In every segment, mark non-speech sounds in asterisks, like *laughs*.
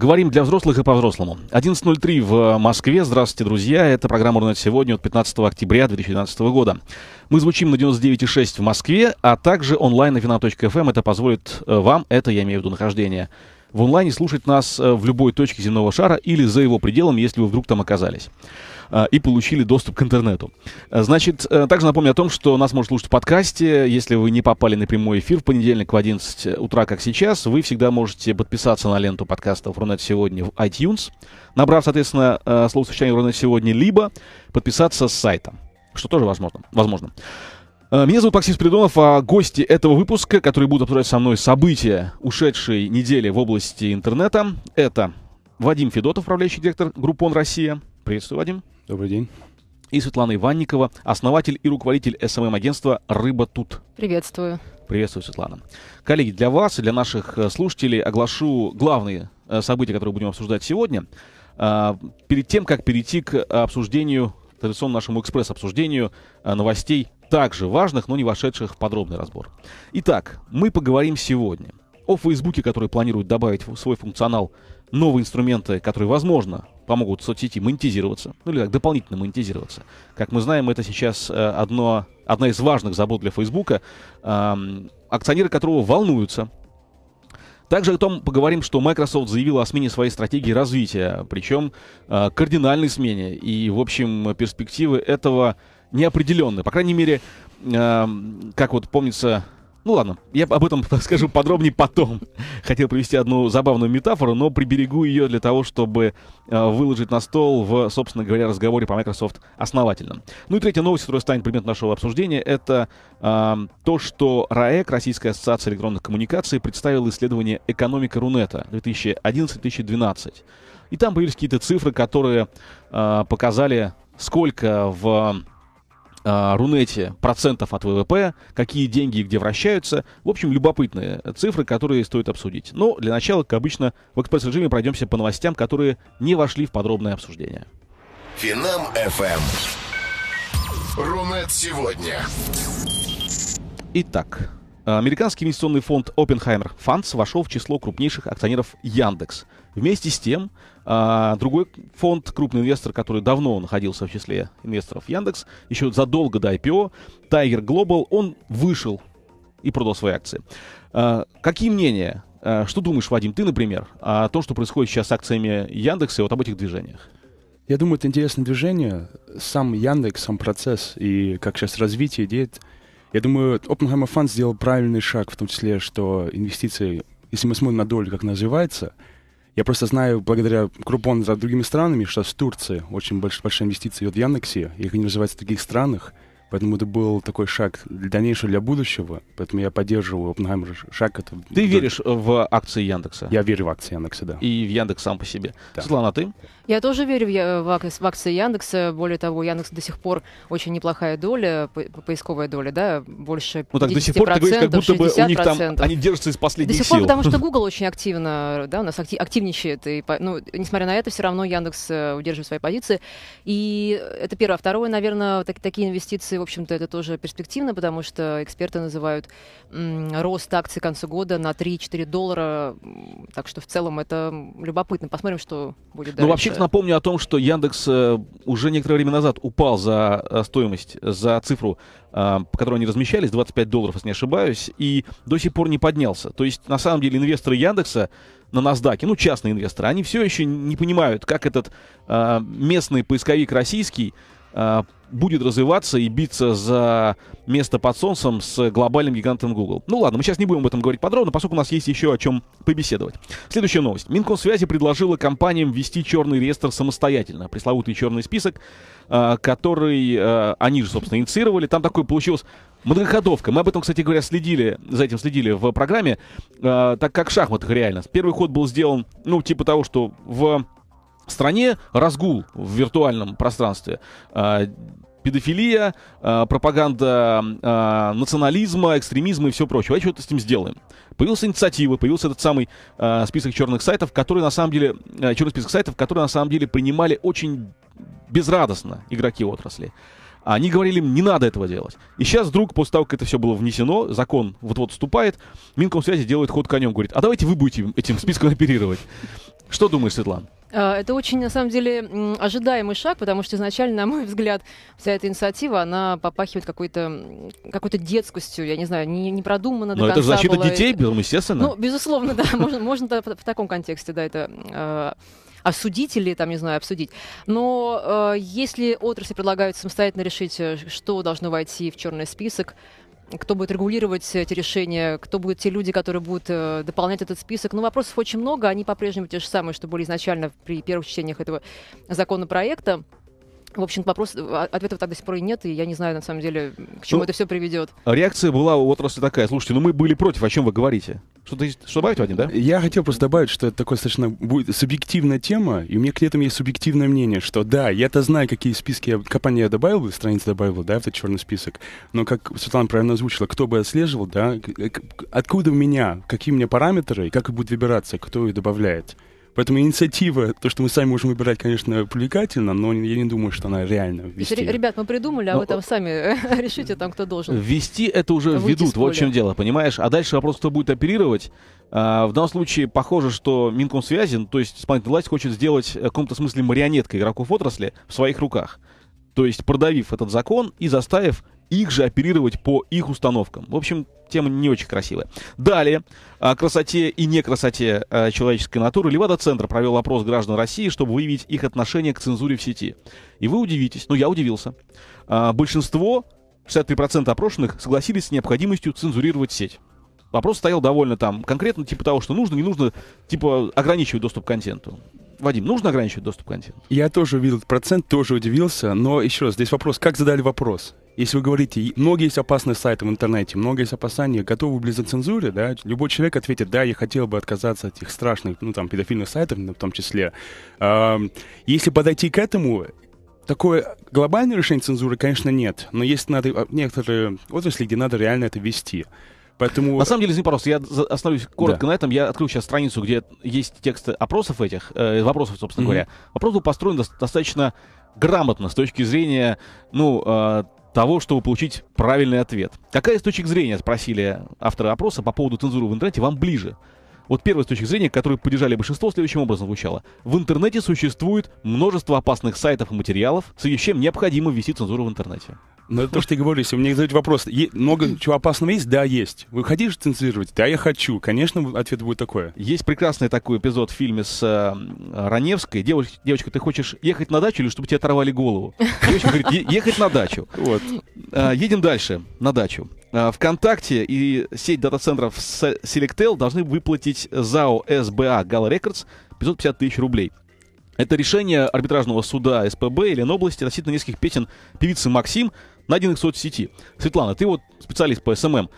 Говорим для взрослых и по-взрослому. 11.03 в Москве. Здравствуйте, друзья. Это программа «Урнет сегодня» от 15 октября 2012 года. Мы звучим на 99.6 в Москве, а также онлайн на финал.фм. Эм. Это позволит э, вам, это я имею в виду нахождение, в онлайне слушать нас э, в любой точке земного шара или за его пределами, если вы вдруг там оказались. Э, и получили доступ к интернету. Э, значит, э, также напомню о том, что нас может слушать в подкасте. Если вы не попали на прямой эфир в понедельник в 11 утра, как сейчас, вы всегда можете подписаться на ленту подкаста «Рунет сегодня» в iTunes, набрав, соответственно, словосочетание «Рунет сегодня», либо подписаться с сайта, что тоже возможно. возможно. Меня зовут Максим Спиридонов, а гости этого выпуска, которые будут обсуждать со мной события ушедшей недели в области интернета, это Вадим Федотов, управляющий директор Группон Россия». Приветствую, Вадим. Добрый день. И Светлана Иванникова, основатель и руководитель СММ-агентства «Рыба тут». Приветствую. Приветствую, Светлана. Коллеги, для вас и для наших э, слушателей оглашу главные э, события, которые будем обсуждать сегодня. А, перед тем, как перейти к обсуждению, традиционному нашему экспресс-обсуждению э, новостей, также важных, но не вошедших в подробный разбор. Итак, мы поговорим сегодня о Фейсбуке, который планирует добавить в свой функционал новые инструменты, которые, возможно, помогут соцсети монетизироваться, ну или так, дополнительно монетизироваться. Как мы знаем, это сейчас э, одно, одна из важных забот для Фейсбука, эм, акционеры которого волнуются. Также о том поговорим, что Microsoft заявила о смене своей стратегии развития, причем э, кардинальной смене. И, в общем, перспективы этого неопределенны. По крайней мере, э, как вот помнится, ну ладно, я об этом *laughs* скажу подробнее потом. Хотел привести одну забавную метафору, но приберегу ее для того, чтобы э, выложить на стол в, собственно говоря, разговоре по Microsoft основательном. Ну и третья новость, которая станет предметом нашего обсуждения, это э, то, что РАЭК, Российская ассоциация электронных коммуникаций, представила исследование «Экономика Рунета» 2011-2012. И там появились какие-то цифры, которые э, показали, сколько в а, Рунете процентов от ВВП, какие деньги и где вращаются. В общем, любопытные цифры, которые стоит обсудить. Но для начала, как обычно, в экспресс-режиме пройдемся по новостям, которые не вошли в подробное обсуждение. Финам FM. Эм. Рунет сегодня. Итак, Американский инвестиционный фонд Oppenheimer Funds вошел в число крупнейших акционеров Яндекс. Вместе с тем, а, другой фонд, крупный инвестор, который давно находился в числе инвесторов Яндекс, еще задолго до IPO, Tiger Global, он вышел и продал свои акции. А, какие мнения? А, что думаешь, Вадим, ты, например, о том, что происходит сейчас с акциями Яндекса и вот об этих движениях? Я думаю, это интересное движение. Сам Яндекс, сам процесс и как сейчас развитие идет. Я думаю, Oppenheimer Fund сделал правильный шаг, в том числе, что инвестиции, если мы смотрим на долю, как называется. Я просто знаю, благодаря Крупон за другими странами, что с Турции очень большие, большие инвестиции идет в Яндексе, и их они развиваются в таких странах, Поэтому это был такой шаг для дальнейшего, для будущего. Поэтому я поддерживаю Оппенгаймер шаг. Это... Ты веришь э, в акции Яндекса? Я верю в акции Яндекса, да. И в Яндекс сам по себе. Да. Светлана, а ты? Я тоже верю в, э, в, в акции Яндекса. Более того, Яндекс до сих пор очень неплохая доля, по поисковая доля, да, больше 50%, Ну так до сих пор ты говоришь, как будто бы у них там, они держатся из последних сил. До сих сил. пор, потому что *laughs* Google очень активно, да, у нас актив, активничает. И, ну, несмотря на это, все равно Яндекс э, удерживает свои позиции. И это первое. Второе, наверное, так, такие инвестиции в общем-то, это тоже перспективно, потому что эксперты называют рост акций к концу года на 3-4 доллара. Так что в целом это любопытно. Посмотрим, что будет ну, дальше. Ну, вообще напомню о том, что Яндекс э, уже некоторое время назад упал за э, стоимость, за цифру, э, по которой они размещались, 25 долларов, если не ошибаюсь, и до сих пор не поднялся. То есть, на самом деле, инвесторы Яндекса на NASDAQ, ну, частные инвесторы, они все еще не понимают, как этот местный поисковик российский будет развиваться и биться за место под солнцем с глобальным гигантом Google. Ну ладно, мы сейчас не будем об этом говорить подробно, поскольку у нас есть еще о чем побеседовать. Следующая новость. Минкомсвязи предложила компаниям ввести черный реестр самостоятельно, пресловутый черный список, а, который а, они же, собственно, инициировали. Там такой получилось Многоходовка. Мы об этом, кстати говоря, следили, за этим следили в программе, а, так как в шахматах реально. Первый ход был сделан, ну, типа того, что в в стране разгул в виртуальном пространстве а, педофилия, а, пропаганда а, национализма, экстремизма и все прочее. А что-то с ним сделаем. Появилась инициатива, появился этот самый список черных сайтов, которые на самом деле, э, черный список сайтов, которые на самом деле принимали очень безрадостно игроки отрасли. Они говорили им, не надо этого делать. И сейчас вдруг, после того, как это все было внесено, закон вот-вот вступает, Минкомсвязи делает ход конем, говорит, а давайте вы будете этим списком оперировать. Что думаешь, Светлана? Э, это очень, на самом деле, ожидаемый шаг, потому что изначально, на мой *laughs* взгляд, вся эта инициатива, она попахивает какой-то какой-то детскостью, я не знаю, не, не продумана Но до это защита была. детей, естественно. Ну, безусловно, *laughs* да, можно, можно в таком контексте, да, это э, осудить или, там, не знаю, обсудить. Но э, если отрасли предлагают самостоятельно решить, э, что должно войти в черный список, кто будет регулировать эти решения, кто будут те люди, которые будут э, дополнять этот список. Но ну, вопросов очень много, они по-прежнему те же самые, что были изначально при первых чтениях этого законопроекта. В общем, вопрос, э, ответов так до сих пор и нет, и я не знаю, на самом деле, к чему ну, это все приведет. Реакция была у отрасли такая, слушайте, ну мы были против, о чем вы говорите? Что-то что добавить, Вадим, да? Я хотел просто добавить, что это такое достаточно будет субъективная тема, и у меня к этому есть субъективное мнение, что да, я-то знаю, какие списки я, компания я добавил бы, страницы добавил, да, в этот черный список, но как Светлана правильно озвучила, кто бы отслеживал, да, откуда у меня, какие у меня параметры, и как будет выбираться, кто ее добавляет. Поэтому инициатива, то, что мы сами можем выбирать, конечно, привлекательно, но я не думаю, что она реально ввести. Ребят, мы придумали, а но... Ну, вы там сами *laughs* решите, там кто должен. ввести. это уже ведут, вот в чем дело, понимаешь? А дальше вопрос, кто будет оперировать. А, в данном случае похоже, что Минкомсвязи, то есть исполнительная власть хочет сделать э, в каком-то смысле марионеткой игроков отрасли в своих руках. То есть продавив этот закон и заставив их же оперировать по их установкам. В общем, тема не очень красивая. Далее, о красоте и некрасоте э, человеческой натуры Левада-центр провел опрос граждан России, чтобы выявить их отношение к цензуре в сети. И вы удивитесь, ну я удивился. Э, большинство, 63% опрошенных, согласились с необходимостью цензурировать сеть. Вопрос стоял довольно там конкретно, типа того, что нужно, не нужно, типа ограничивать доступ к контенту. Вадим, нужно ограничивать доступ к контенту? Я тоже увидел этот процент, тоже удивился, но еще раз, здесь вопрос, как задали вопрос? Если вы говорите, многие есть опасные сайты в интернете, многие есть опасания, готовы вы близко цензуре, да, любой человек ответит, да, я хотел бы отказаться от этих страшных, ну, там, педофильных сайтов ну, в том числе. Если подойти к этому, такое глобальное решение цензуры, конечно, нет, но есть надо, а, некоторые отрасли, где надо реально это вести. Поэтому... На самом деле, извини, пожалуйста, я остановлюсь коротко да. на этом. Я открыл сейчас страницу, где есть тексты опросов этих, э, вопросов, собственно mm-hmm. говоря. Вопрос был построен до- достаточно грамотно с точки зрения, ну, э, того, чтобы получить правильный ответ. Какая из точек зрения, спросили автора опроса по поводу цензуры в интернете, вам ближе? Вот первая с точки зрения, которую поддержали большинство, следующим образом звучало. В интернете существует множество опасных сайтов и материалов, с чем необходимо ввести цензуру в интернете. Ну это то, что я говорю, если мне задать вопрос, много чего опасного есть? Да, есть. Вы хотите цензировать? Да, я хочу. Конечно, ответ будет такое. Есть прекрасный такой эпизод в фильме с э, Раневской. Девочка, девочка, ты хочешь ехать на дачу или чтобы тебе оторвали голову? Девочка говорит, ехать на дачу. Вот. Э, едем дальше, на дачу. Э, ВКонтакте и сеть дата-центров Selectel должны выплатить ЗАО СБА Гал Records 550 тысяч рублей. Это решение арбитражного суда СПБ или области относительно нескольких песен певицы Максим, на один их соцсети. Светлана, ты вот специалист по СММ.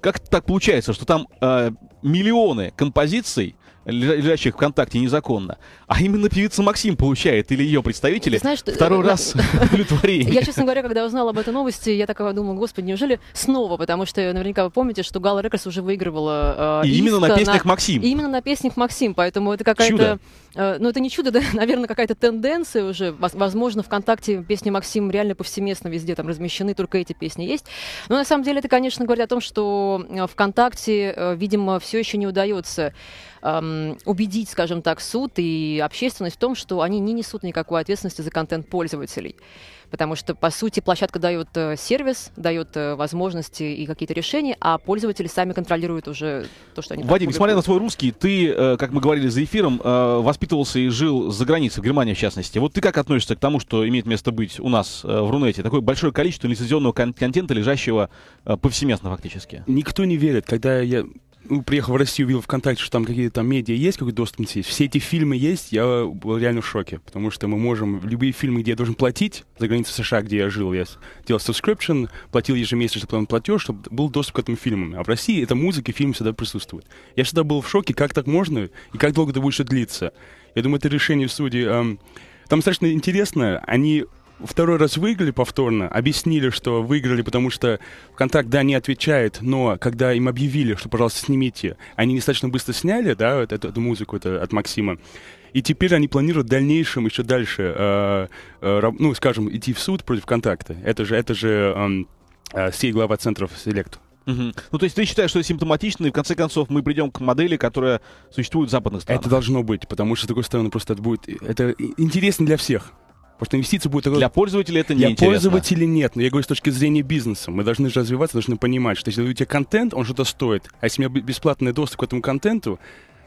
Как так получается, что там э, миллионы композиций, лежащих ВКонтакте незаконно, а именно певица Максим получает или ее представители Знаешь, второй ты, э, раз *laughs* удовлетворение. Я, честно говоря, когда узнала об этой новости, я такая думала, господи, неужели снова? Потому что наверняка вы помните, что Гала Рекордс уже выигрывала э, И именно на э, песнях на... Максим. И именно на песнях Максим, поэтому это какая-то... Э, ну, это не чудо, *laughs* да, наверное, какая-то тенденция уже. Возможно, ВКонтакте песни Максим реально повсеместно везде там размещены, только эти песни есть. Но на самом деле это, конечно, говорит о том, что ВКонтакте, э, видимо, все еще не удается эм, убедить, скажем так, суд и общественность в том, что они не несут никакой ответственности за контент пользователей. Потому что, по сути, площадка дает э, сервис, дает э, возможности и какие-то решения, а пользователи сами контролируют уже то, что они... Вадим, несмотря на свой русский, ты, э, как мы говорили за эфиром, воспитывался и жил за границей, в Германии в частности. Вот ты как относишься к тому, что имеет место быть у нас в Рунете? Такое большое количество лицензионного контента, лежащего повсеместно фактически. Никто не верит. Когда я ну, приехал в Россию, увидел ВКонтакте, что там какие-то там медиа есть, какой-то доступ есть, все эти фильмы есть, я был реально в шоке, потому что мы можем, любые фильмы, где я должен платить, за границу США, где я жил, я делал subscription, платил ежемесячно план платеж, чтобы был доступ к этому фильмам. А в России это музыка и фильм всегда присутствует. Я всегда был в шоке, как так можно и как долго это будет еще длиться. Я думаю, это решение судей... Эм, там достаточно интересно, они второй раз выиграли повторно, объяснили, что выиграли, потому что контракт, да, не отвечает, но когда им объявили, что, пожалуйста, снимите, они достаточно быстро сняли, да, вот эту, эту музыку это от Максима. И теперь они планируют в дальнейшем еще дальше, э, э, ну, скажем, идти в суд против ВКонтакта. Это же, это же эм, э, э, сей глава центров Select. Угу. Ну, то есть ты считаешь, что это симптоматично, и в конце концов мы придем к модели, которая существует в западных странах? Это должно быть, потому что, с другой стороны, просто это будет... Это интересно для всех. Потому что инвестиции будут... Для пользователя это неинтересно. Для пользователя нет, но ну, я говорю с точки зрения бизнеса. Мы должны же развиваться, должны понимать, что если у тебя контент, он что-то стоит. А если у меня бесплатный доступ к этому контенту,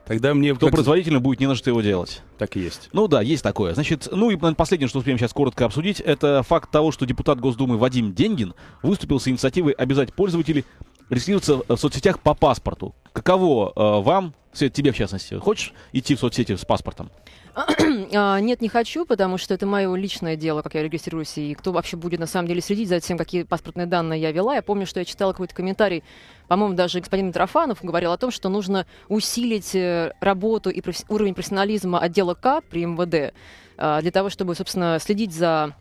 Тогда мне... То производительно будет не на что его делать. Так и есть. Ну да, есть такое. Значит, ну и последнее, что успеем сейчас коротко обсудить, это факт того, что депутат Госдумы Вадим Деньгин выступил с инициативой обязать пользователей регистрироваться в соцсетях по паспорту. Каково э, вам, Свет, тебе в частности, хочешь идти в соцсети с паспортом? *clears throat* А, нет, не хочу, потому что это мое личное дело, как я регистрируюсь, и кто вообще будет на самом деле следить за тем, какие паспортные данные я вела. Я помню, что я читала какой-то комментарий, по-моему, даже господин Митрофанов говорил о том, что нужно усилить э, работу и профи- уровень профессионализма отдела К при МВД а, для того, чтобы, собственно, следить за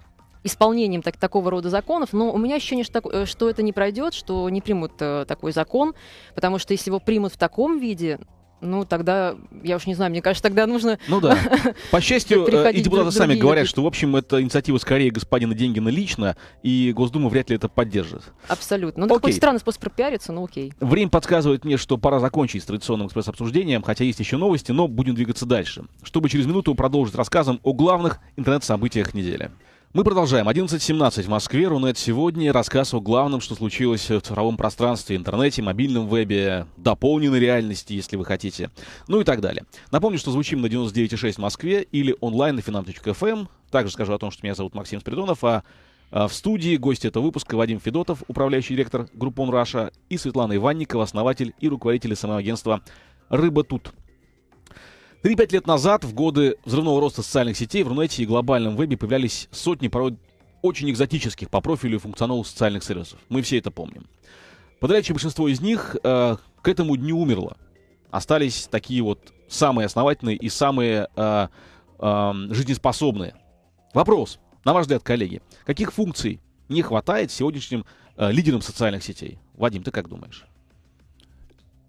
исполнением так, такого рода законов, но у меня ощущение, что, э, что это не пройдет, что не примут э, такой закон, потому что если его примут в таком виде, ну, тогда, я уж не знаю, мне кажется, тогда нужно... Ну да. *laughs* По счастью, э, и депутаты сами говорят, что, в общем, это инициатива скорее господина Деньгина лично, и Госдума вряд ли это поддержит. Абсолютно. Ну, такой странный способ пропиариться, но окей. Время подсказывает мне, что пора закончить с традиционным экспресс-обсуждением, хотя есть еще новости, но будем двигаться дальше, чтобы через минуту продолжить рассказом о главных интернет-событиях недели. Мы продолжаем. 11.17 в Москве. Рунет сегодня. Рассказ о главном, что случилось в цифровом пространстве, интернете, мобильном вебе, дополненной реальности, если вы хотите. Ну и так далее. Напомню, что звучим на 99.6 в Москве или онлайн на finam.fm. Эм. Также скажу о том, что меня зовут Максим Спиридонов, а, а в студии гости этого выпуска Вадим Федотов, управляющий директор Группон Раша, и Светлана Иванникова, основатель и руководитель самого агентства. «Рыба тут». 3-5 ну лет назад, в годы взрывного роста социальных сетей, в Рунете и глобальном вебе появлялись сотни, порой очень экзотических по профилю и функционалу социальных сервисов. Мы все это помним. Подавляющее большинство из них э, к этому дню умерло. Остались такие вот самые основательные и самые э, э, жизнеспособные. Вопрос, на ваш взгляд, коллеги, каких функций не хватает сегодняшним э, лидерам социальных сетей? Вадим, ты как думаешь?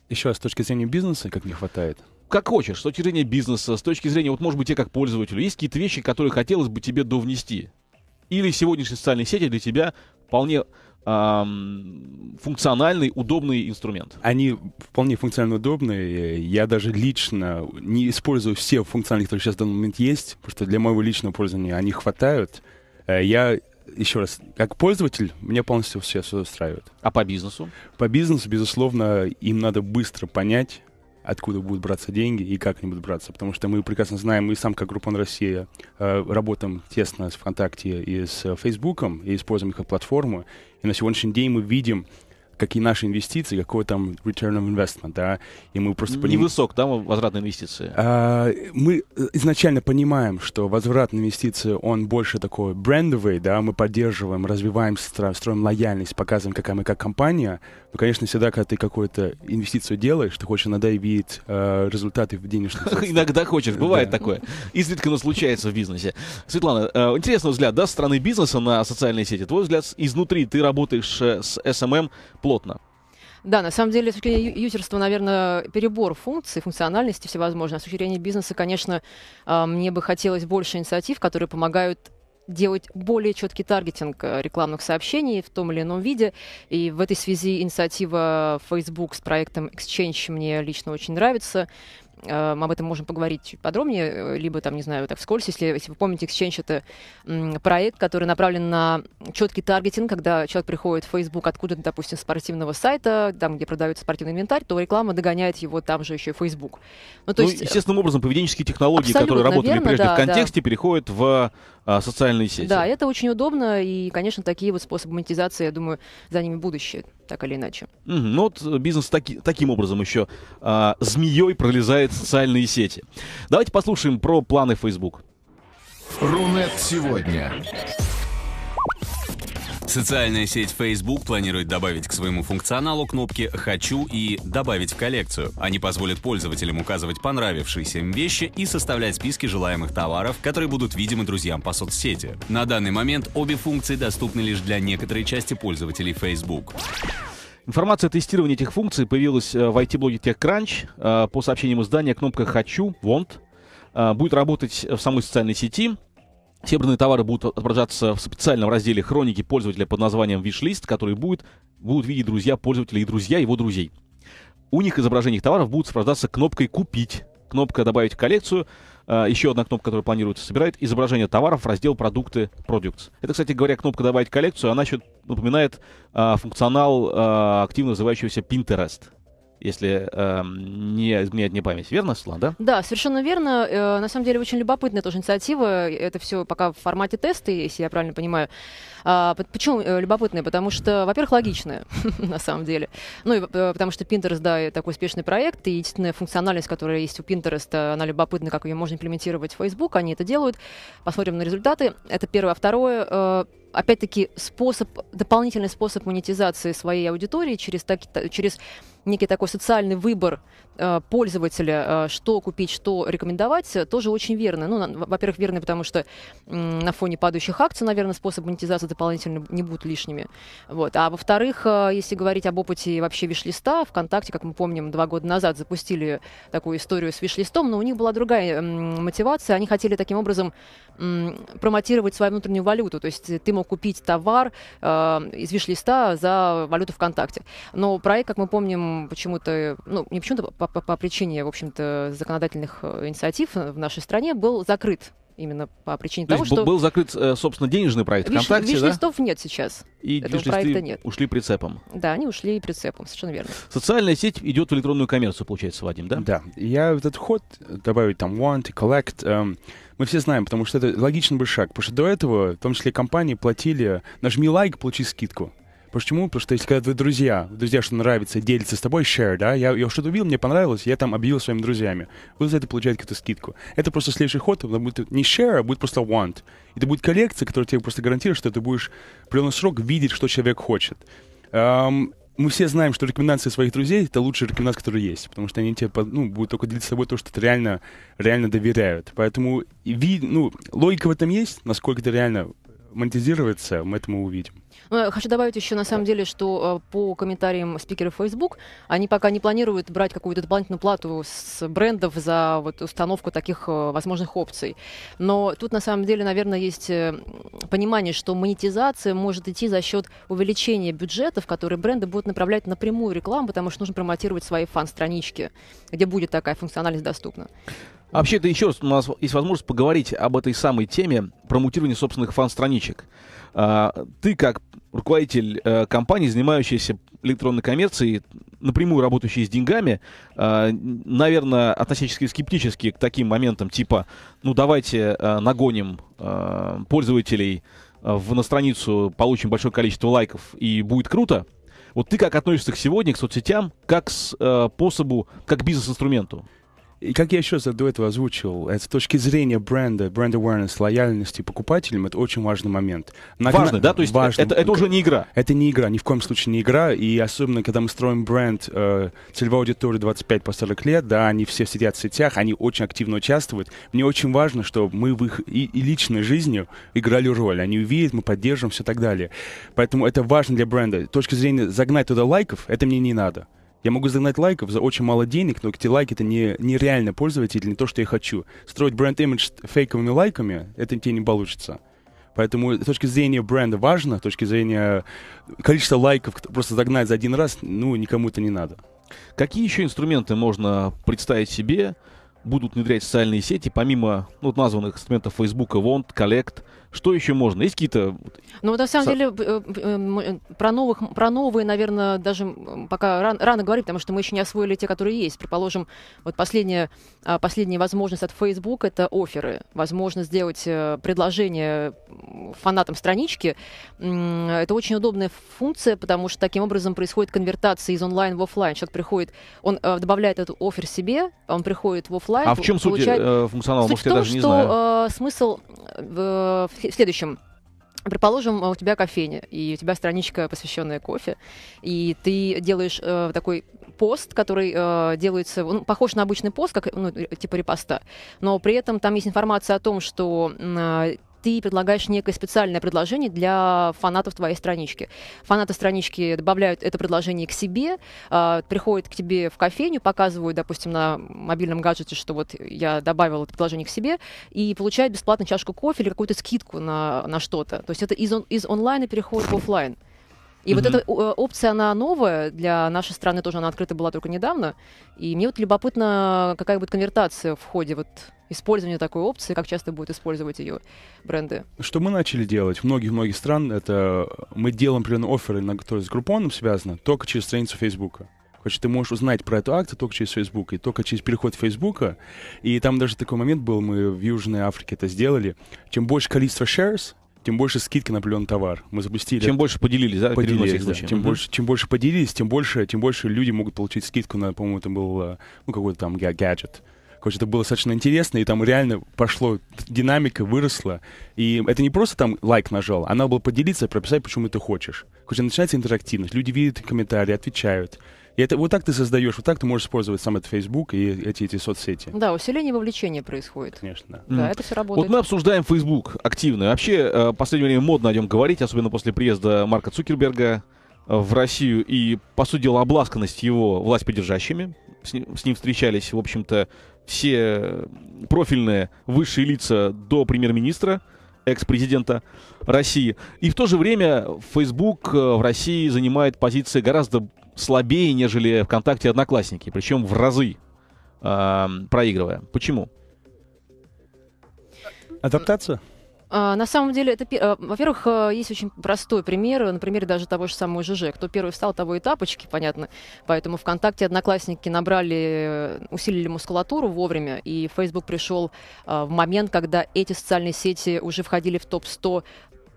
Еще раз, с точки зрения бизнеса, как не хватает? как хочешь, с точки зрения бизнеса, с точки зрения, вот, может быть, тебе как пользователю, есть какие-то вещи, которые хотелось бы тебе довнести. Или сегодняшние социальные сети для тебя вполне эм, функциональный, удобный инструмент. Они вполне функционально удобные. Я даже лично не использую все функциональные, которые сейчас в данный момент есть, потому что для моего личного пользования они хватают. Э, я еще раз, как пользователь, меня полностью все, все устраивает. А по бизнесу? По бизнесу, безусловно, им надо быстро понять, откуда будут браться деньги и как они будут браться. Потому что мы прекрасно знаем, мы сам как Группон Россия э, работаем тесно с ВКонтакте и с э, Фейсбуком и используем их как платформу. И на сегодняшний день мы видим какие наши инвестиции, какой там return of investment, да, и мы просто понимаем... Невысок, да, возврат на инвестиции? А, мы э, изначально понимаем, что возврат на инвестиции, он больше такой брендовый, да, мы поддерживаем, развиваем, строим лояльность, показываем, какая мы как компания, но, конечно, всегда, когда ты какую-то инвестицию делаешь, ты хочешь иногда видеть э, результаты в денежных *laughs* средствах. Иногда хочешь, бывает такое. Изредка, но случается в бизнесе. Светлана, э, интересный взгляд, да, со стороны бизнеса на социальные сети. Твой взгляд изнутри, ты работаешь э, с SMM, плотно. Да, на самом деле, с юзерства, наверное, перебор функций, функциональности всевозможных. С точки зрения бизнеса, конечно, а, мне бы хотелось больше инициатив, которые помогают делать более четкий таргетинг э, рекламных сообщений в том или ином виде. И в этой связи инициатива Facebook с проектом Exchange мне лично очень нравится. Э, мы об этом можем поговорить чуть подробнее, э, либо там, не знаю, так вскользь, если, если вы помните, Exchange это проект, который направлен на четкий таргетинг, когда человек приходит в Facebook откуда-то, допустим, спортивного сайта, там, где продают спортивный инвентарь, то реклама догоняет его там же еще и Facebook. Ну, то ну, есть... Э, естественным образом поведенческие технологии, Абсолютно которые работали верно, прежде да, в контексте, да. переходят в а, социальные сети. Да, это очень удобно, и, конечно, такие вот способы монетизации, я думаю, за ними будущее, так или иначе. Mm -hmm. Ну вот э, бизнес таки, таким образом еще а, змеей пролезает в социальные сети. Давайте послушаем про планы Facebook. Рунет сегодня. Социальная сеть Facebook планирует добавить к своему функционалу кнопки «Хочу» и «Добавить в коллекцию». Они позволят пользователям указывать понравившиеся им вещи и составлять списки желаемых товаров, которые будут видимы друзьям по соцсети. На данный момент обе функции доступны лишь для некоторой части пользователей Facebook. Информация о тестировании этих функций появилась э, в IT-блоге TechCrunch. Э, по сообщениям издания кнопка «Хочу», «Want» э, будет работать в самой социальной сети. Собранные товары будут отображаться в специальном разделе хроники пользователя под названием Wishlist, который будет, будут видеть друзья пользователя и друзья его друзей. У них изображение товаров будет сопровождаться кнопкой «Купить», кнопка «Добавить в коллекцию», а, еще одна кнопка, которую планируется, собирать, изображение товаров в раздел «Продукты Products». Это, кстати говоря, кнопка «Добавить в коллекцию», она еще напоминает а, функционал а, активно называющегося Pinterest — если э, не изменять не память. Верно, Светлана, да? Да, совершенно верно. Э, на самом деле очень любопытная тоже инициатива. Это все пока в формате теста, если я правильно понимаю. А, почему э, любопытная? Потому что, во-первых, логичная, *laughs* на самом деле. Ну, и, э, потому что Pinterest, да, такой успешный проект, и единственная функциональность, которая есть у Pinterest, она любопытна, как ее можно имплементировать в Facebook. Они это делают. Посмотрим на результаты. Это первое. А второе, э, опять-таки, способ, дополнительный способ монетизации своей аудитории через, так, через некий такой социальный выбор э, пользователя, э, что купить, что рекомендовать, э, тоже очень верно. Ну, во-первых, верно, потому что на фоне падающих акций, наверное, способ монетизации дополнительно не будут лишними. Вот. А во-вторых, если говорить об опыте вообще вишлиста листа ВКонтакте, как мы помним, два года назад запустили такую историю с вишлистом, но у них была другая мотивация. Они хотели таким образом э, промотировать свою внутреннюю валюту. То есть ты мог купить товар из вишлиста за валюту ВКонтакте. Но проект, как мы помним, почему-то, ну, не почему-то, по, по, по причине, в общем-то, законодательных э, инициатив э, в нашей стране был закрыт именно по причине То того, есть что... был закрыт, э, собственно, денежный проект Виш... ВКонтакте, Виш-листов да? нет сейчас. И Этого проекта нет. ушли прицепом. Да, они ушли прицепом, совершенно верно. Социальная сеть идет в электронную коммерцию, получается, Вадим, да? Да. Я этот ход добавить там want, и collect, эм, мы все знаем, потому что это логичный бы шаг. Потому что до этого, в том числе компании, платили, нажми лайк, получи скидку. Почему? Потому что если когда твои друзья, друзья, что нравится, делятся с тобой, share, да, я, я что-то увидел, мне понравилось, я там объявил своими друзьями. Вы за это получаете какую-то скидку. Это просто следующий ход, это будет не share, а будет просто want. Это будет коллекция, которая тебе просто гарантирует, что ты будешь в определенный срок видеть, что человек хочет. Um, мы все знаем, что рекомендации своих друзей — это лучшие рекомендации, которые есть, потому что они тебе ну, будут только делиться с собой то, что ты реально, реально доверяют. Поэтому ви, ну, логика в этом есть, насколько ты реально монетизируется, мы это мы увидим. Ну, хочу добавить еще, на самом деле, что э, по комментариям спикеров Facebook, они пока не планируют брать какую-то дополнительную плату с брендов за вот установку таких э, возможных опций. Но тут, на самом деле, наверное, есть э, понимание, что монетизация может идти за счет увеличения бюджетов, которые бренды будут направлять на прямую рекламу, потому что нужно промотировать свои фан-странички, где будет такая функциональность доступна. Вообще-то еще раз у нас есть возможность поговорить об этой самой теме про собственных фан-страничек. А, ты как руководитель э, компании, занимающейся электронной коммерцией, напрямую работающие с деньгами, э, наверное, относящиеся скептически к таким моментам, типа, ну давайте э, нагоним э, пользователей э, в, на страницу, получим большое количество лайков и будет круто. Вот ты как относишься к сегодня, к соцсетям, как э, к способу, как бизнес-инструменту? И как я еще до этого озвучил, это с точки зрения бренда, бренд awareness, лояльности покупателям, это очень важный момент. На... Важно, да? То есть важный. Это, это уже не игра? Это не игра, ни в коем случае не игра. И особенно, когда мы строим бренд э, целевой аудитории 25 по 40 лет, да, они все сидят в сетях, они очень активно участвуют. Мне очень важно, что мы в их и, и личной жизни играли роль. Они увидят, мы поддержим, все так далее. Поэтому это важно для бренда. С точки зрения загнать туда лайков, это мне не надо. Я могу загнать лайков за очень мало денег, но эти лайки — это не, нереально пользователь, не то, что я хочу. Строить бренд-имидж фейковыми лайками — это тебе не получится. Поэтому с точки зрения бренда важно, с точки зрения количества лайков просто загнать за один раз, ну, никому это не надо. Какие еще инструменты можно представить себе, будут внедрять в социальные сети, помимо ну, названных инструментов Facebook, Want, Collect — что еще можно? Есть какие-то... Ну, вот на самом Со... деле, э, э, э, про, новых, про новые, наверное, даже пока рано, рано говорить, потому что мы еще не освоили те, которые есть. Предположим, вот последняя, а, последняя возможность от Facebook — это оферы. Возможность сделать предложение фанатам странички. Это очень удобная функция, потому что таким образом происходит конвертация из онлайн в офлайн. Человек приходит, он добавляет этот офер себе, он приходит в офлайн. А в чем получает... суть э, функционала? Суть Может, в том, я даже не что, знаю. Э, смысл э, в следующем. Предположим, у тебя кофейня, и у тебя страничка, посвященная кофе, и ты делаешь э, такой пост, который э, делается, он похож на обычный пост, как ну, типа репоста, но при этом там есть информация о том, что а, ты предлагаешь некое специальное предложение для фанатов твоей странички. Фанаты странички добавляют это предложение к себе, э, приходят к тебе в кофейню, показывают, допустим, на мобильном гаджете, что вот я добавил это предложение к себе, и получают бесплатно чашку кофе или какую-то скидку на, на что-то. То есть это из, он, из онлайна переход в офлайн. И mm-hmm. вот эта э, опция, она новая для нашей страны тоже, она открыта была только недавно. И мне вот любопытно, какая будет конвертация в ходе вот использования такой опции, как часто будут использовать ее бренды. Что мы начали делать в многих-многих стран, это мы делаем определенные оферы, на, то с группоном связано, только через страницу Фейсбука. Значит, ты можешь узнать про эту акцию только через Facebook и только через переход Фейсбука. И там даже такой момент был, мы в Южной Африке это сделали. Чем больше количество shares, тем больше скидки на определенный товар. Мы запустили... Чем больше поделились, да? Поделились, да. Тем, mm больше, чем больше поделились, тем больше, тем больше люди могут получить скидку на, по-моему, это был, а, ну, какой-то там гаджет. Короче, это было достаточно интересно, и там реально пошло, динамика выросла. И это не просто там лайк нажал, а надо поделиться, прописать, почему ты хочешь. Короче, начинается интерактивность, люди видят комментарии, отвечают. И это вот так ты создаешь, вот так ты можешь использовать сам этот Facebook и эти, эти соцсети. Да, усиление вовлечения происходит. Конечно. Да, mm. это все работает. Вот мы обсуждаем Facebook активно. Вообще, э, в последнее время модно о нем говорить, особенно после приезда Марка Цукерберга э, в Россию и, по сути дела, обласканность его власть поддержащими. С с ним встречались, в общем-то, все профильные высшие лица до премьер-министра, экс-президента России. И в то же время Facebook э, в России занимает позиции гораздо слабее, нежели ВКонтакте и Одноклассники, причем в разы э, проигрывая. Почему? Адаптация? А, на самом деле, это, а, во-первых, э, есть очень простой пример, на примере даже того же самого ЖЖ. Кто первый встал, того и тапочки, понятно. Поэтому ВКонтакте одноклассники набрали, э, усилили мускулатуру вовремя, и Facebook пришел а, в момент, когда эти социальные сети уже входили в топ-100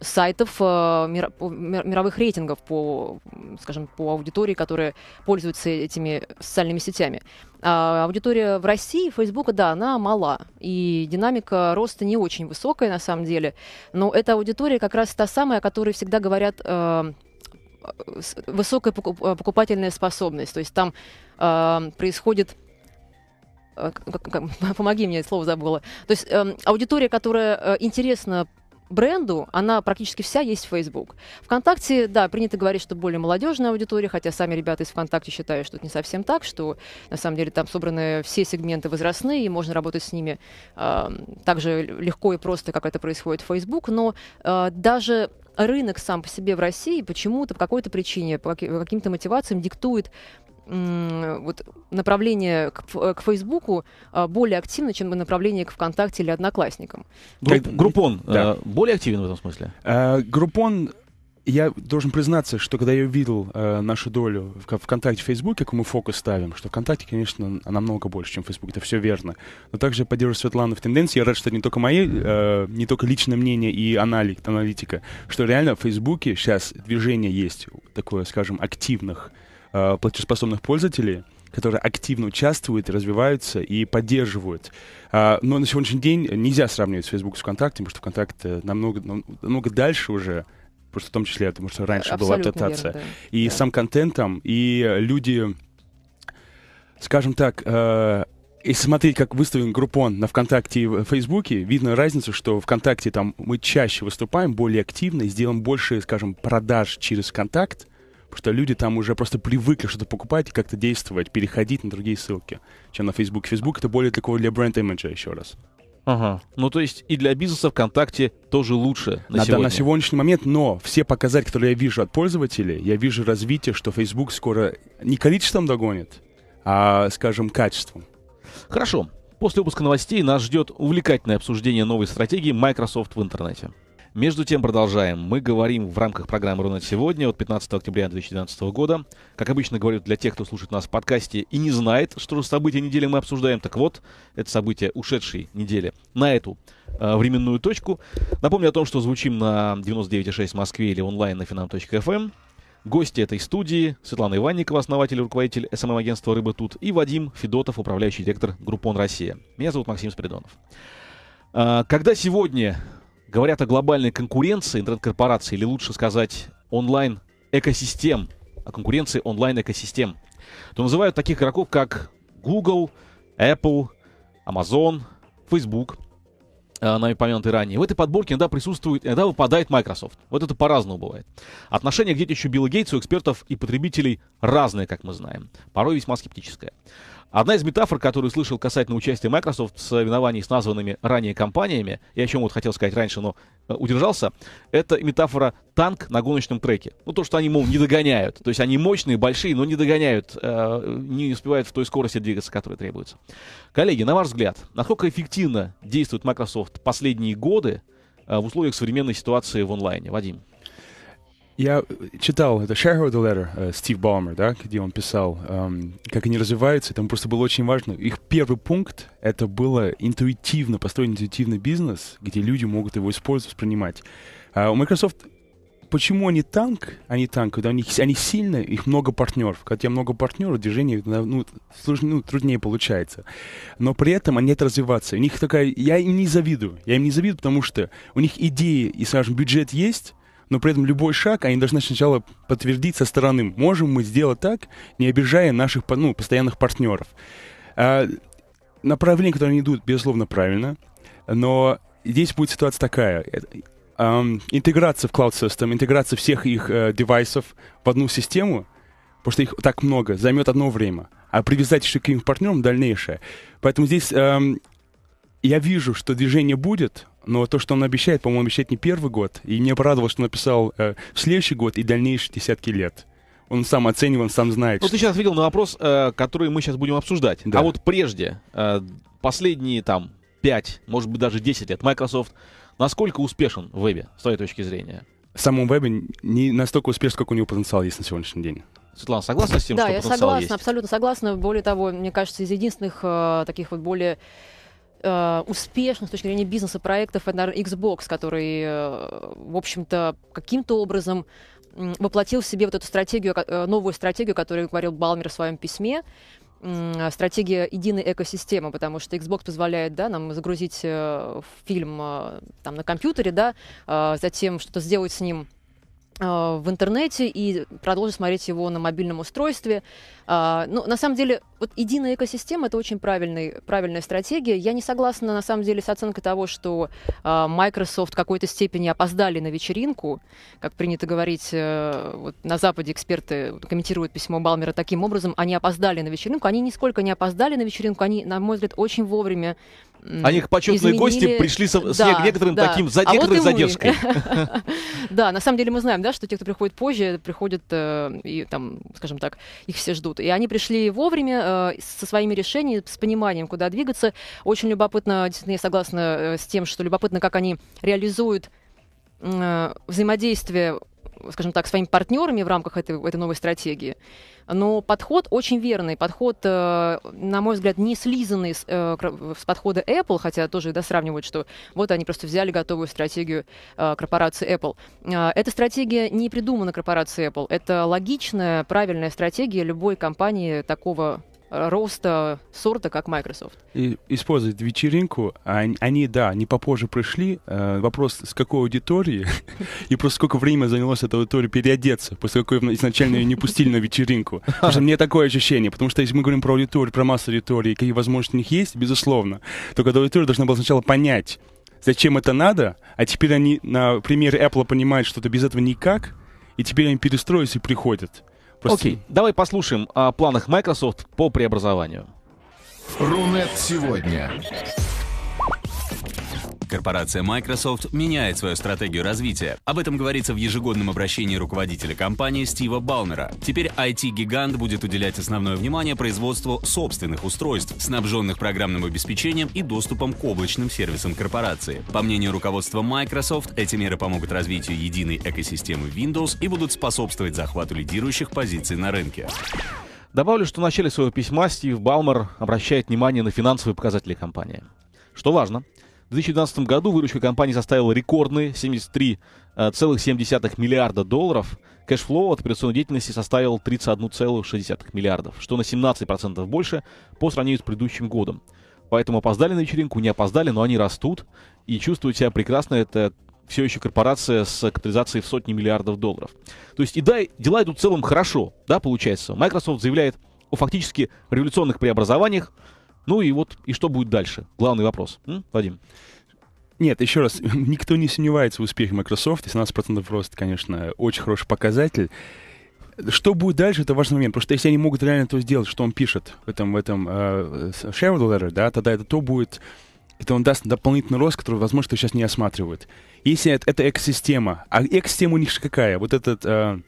сайтов э, мировых рейтингов по, скажем, по аудитории, которые пользуются э, этими социальными сетями. А аудитория в России Фейсбука, да, она мала, и динамика роста не очень высокая на самом деле, но эта аудитория как раз та самая, о которой всегда говорят э, высокая покупательная способность, то есть там происходит *laughs* помоги мне, слово забыла. То есть э, аудитория, которая интересна бренду, она практически вся есть в Facebook. ВКонтакте, да, принято говорить, что более молодежная аудитория, хотя сами ребята из ВКонтакте считают, что это не совсем так, что на самом деле там собраны все сегменты возрастные, и можно работать с ними э, так же легко и просто, как это происходит в Facebook, но э, даже рынок сам по себе в России почему-то по какой-то причине, по каким-то мотивациям диктует вот направление к, э, к Фейсбуку а, более активно, чем направление к ВКонтакте или Одноклассникам. Групп, группон э, да. более активен в этом смысле? А, группон я должен признаться, что когда я увидел э, нашу долю в ВКонтакте, в Фейсбуке, как мы фокус ставим, что ВКонтакте, конечно, намного больше, чем Фейсбук, это все верно. Но также я поддерживаю Светлану в тенденции, я рад, что это не только мои, э, не только личное мнение и аналит, аналитика, что реально в Фейсбуке сейчас движение есть такое, скажем, активных Э, платежеспособных пользователей, которые активно участвуют, развиваются и поддерживают. А, но на сегодняшний день нельзя сравнивать Facebook с ВКонтакте, потому что ВКонтакте намного, ну, намного дальше уже, просто в том числе, потому что раньше Абсолютно была адаптация. Верно, да. И да. сам контентом, и люди, скажем так, э, если смотреть, как выставлен группон на ВКонтакте и в Фейсбуке, видно разницу, что ВКонтакте там мы чаще выступаем, более активно, и сделаем больше, скажем, продаж через ВКонтакт. Потому что люди там уже просто привыкли что-то покупать и как-то действовать, переходить на другие ссылки, чем на Facebook. Facebook это более такого для бренд-имиджа еще раз. Ага. Ну, то есть и для бизнеса ВКонтакте тоже лучше на, на, сегодня. на сегодняшний момент, но все показатели, которые я вижу от пользователей, я вижу развитие, что Facebook скоро не количеством догонит, а, скажем, качеством. Хорошо. После выпуска новостей нас ждет увлекательное обсуждение новой стратегии Microsoft в интернете. Между тем, продолжаем. Мы говорим в рамках программы «Рунет сегодня» от 15 октября 2012 года. Как обычно говорю для тех, кто слушает нас в подкасте и не знает, что же события недели мы обсуждаем. Так вот, это событие ушедшей недели на эту э, временную точку. Напомню о том, что звучим на 99.6 в Москве или онлайн на финам.фм. Эм. Гости этой студии Светлана Иванникова, основатель и руководитель СММ-агентства эм эм «Рыба тут», и Вадим Федотов, управляющий директор «Группон Россия». Меня зовут Максим Спиридонов. А, когда сегодня говорят о глобальной конкуренции интернет-корпораций, или лучше сказать онлайн-экосистем, о конкуренции онлайн-экосистем, то называют таких игроков, как Google, Apple, Amazon, Facebook, а, нами помянутый ранее. В этой подборке иногда присутствует, иногда выпадает Microsoft. Вот это по-разному бывает. Отношение к детищу Билла Гейтса у экспертов и потребителей разное, как мы знаем. Порой весьма скептическое. Одна из метафор, которую слышал касательно участия Microsoft в соревновании с названными ранее компаниями, я о чем вот хотел сказать раньше, но э, удержался, это метафора танк на гоночном треке. Ну, то, что они, мол, не догоняют. То есть они мощные, большие, но не догоняют, э, не успевают в той скорости двигаться, которая требуется. Коллеги, на ваш взгляд, насколько эффективно действует Microsoft последние годы э, в условиях современной ситуации в онлайне? Вадим я э, читал это shareholder letter э, Стив Баумер, да, где он писал, эм, как они развиваются, там просто было очень важно. Их первый пункт — это было интуитивно, построить интуитивный бизнес, где люди могут его использовать, воспринимать. А у Microsoft почему они танк, а они танк, когда у них, они сильные, их много партнеров. Когда тебя много партнеров, движение ну, служ, ну, труднее получается. Но при этом они это развиваться. У них такая, я им не завидую. Я им не завидую, потому что у них идеи и, скажем, бюджет есть, но при этом любой шаг они должны сначала подтвердить со стороны, можем мы сделать так, не обижая наших ну, постоянных партнеров. А, направление, которое они идут, безусловно, правильно, но здесь будет ситуация такая. Um, интеграция в Cloud System, интеграция всех их э, девайсов в одну систему, потому что их так много, займет одно время, а привязать еще к их партнерам дальнейшее. Поэтому здесь эм, я вижу, что движение будет, но то, что он обещает, по-моему, обещает не первый год, и мне порадовало, что написал э, в следующий год и дальнейшие десятки лет. Он сам он сам знает. Ну, что... ты сейчас ответил на вопрос, э, который мы сейчас будем обсуждать. Да. А вот прежде, э, последние там 5, может быть, даже 10 лет Microsoft насколько успешен в вебе, с твоей точки зрения? В самом вебе не настолько успешен, как у него потенциал есть на сегодняшний день. Светлана, согласна с тем, да, что Да, я согласна, есть? абсолютно согласна. Более того, мне кажется, из единственных э, таких вот более Э, успешных с точки зрения бизнеса проектов это, Xbox, который, э, в общем-то, каким-то образом воплотил в себе вот эту стратегию, э, новую стратегию, которую говорил Балмер в своем письме, стратегия единой экосистемы, потому что Xbox позволяет да, нам загрузить фильм там, на компьютере, да, затем что-то сделать с ним в интернете и продолжить смотреть его на мобильном устройстве. А, ну, на самом деле, вот единая экосистема это очень правильный, правильная стратегия. Я не согласна, на самом деле, с оценкой того, что а, Microsoft в какой-то степени опоздали на вечеринку. Как принято говорить, а, вот на Западе эксперты комментируют письмо Балмера таким образом, они опоздали на вечеринку. Они нисколько не опоздали на вечеринку, они, на мой взгляд, очень вовремя они их почетные изменили... гости пришли со... да, некоторым да. таким за... а некоторой вот задержкой. *laughs* Да, на самом деле мы знаем, да, что те, кто приходит позже, приходят э, и там, скажем так, их все ждут. И они пришли вовремя э, со своими решениями, с пониманием, куда двигаться. Очень любопытно, действительно, я согласна э, с тем, что любопытно, как они реализуют э, взаимодействие скажем так, своими партнерами в рамках этой, этой новой стратегии. Но подход очень верный. Подход, э, на мой взгляд, не слизанный с, э, с подхода Apple, хотя тоже да, сравнивают, что вот они просто взяли готовую стратегию э, корпорации Apple. Эта стратегия не придумана корпорацией Apple. Это логичная, правильная стратегия любой компании такого роста сорта, как Microsoft. И использовать вечеринку, а они, да, не попозже пришли. Э, вопрос, с какой аудитории *laughs* и просто сколько времени занялось этой аудитории переодеться, после какой изначально ее не пустили на вечеринку. Потому что мне такое ощущение, потому что если мы говорим про аудиторию, про массу аудитории, какие возможности у них есть, безусловно, то когда аудитория должна была сначала понять, зачем это надо, а теперь они на примере Apple понимают, что это без этого никак, и теперь они перестроились и приходят. Просто... Окей, давай послушаем о планах Microsoft по преобразованию. Рунет сегодня корпорация Microsoft меняет свою стратегию развития. Об этом говорится в ежегодном обращении руководителя компании Стива Балмера. Теперь IT-гигант будет уделять основное внимание производству собственных устройств, снабженных программным обеспечением и доступом к облачным сервисам корпорации. По мнению руководства Microsoft, эти меры помогут развитию единой экосистемы Windows и будут способствовать захвату лидирующих позиций на рынке. Добавлю, что в начале своего письма Стив Балмер обращает внимание на финансовые показатели компании. Что важно, в 2012 году выручка компании составила рекордные 73,7 миллиарда долларов. Кэшфлоу от операционной деятельности составил 31,6 миллиардов, что на 17% больше по сравнению с предыдущим годом. Поэтому опоздали на вечеринку, не опоздали, но они растут и чувствуют себя прекрасно. Это все еще корпорация с капитализацией в сотни миллиардов долларов. То есть и да, дела идут в целом хорошо, да, получается. Microsoft заявляет о фактически революционных преобразованиях, ну и вот, и что будет дальше? Главный вопрос. М? Вадим. Нет, еще раз, *laughs* никто не сомневается в успехе Microsoft. 17% рост, конечно, очень хороший показатель. Что будет дальше, это важный момент, потому что если они могут реально то сделать, что он пишет в этом, в этом э, shareholder letter, да, тогда это то будет, это он даст дополнительный рост, который, возможно, сейчас не осматривают. Если это, это экосистема, а экосистема у них какая? Вот этот... Э,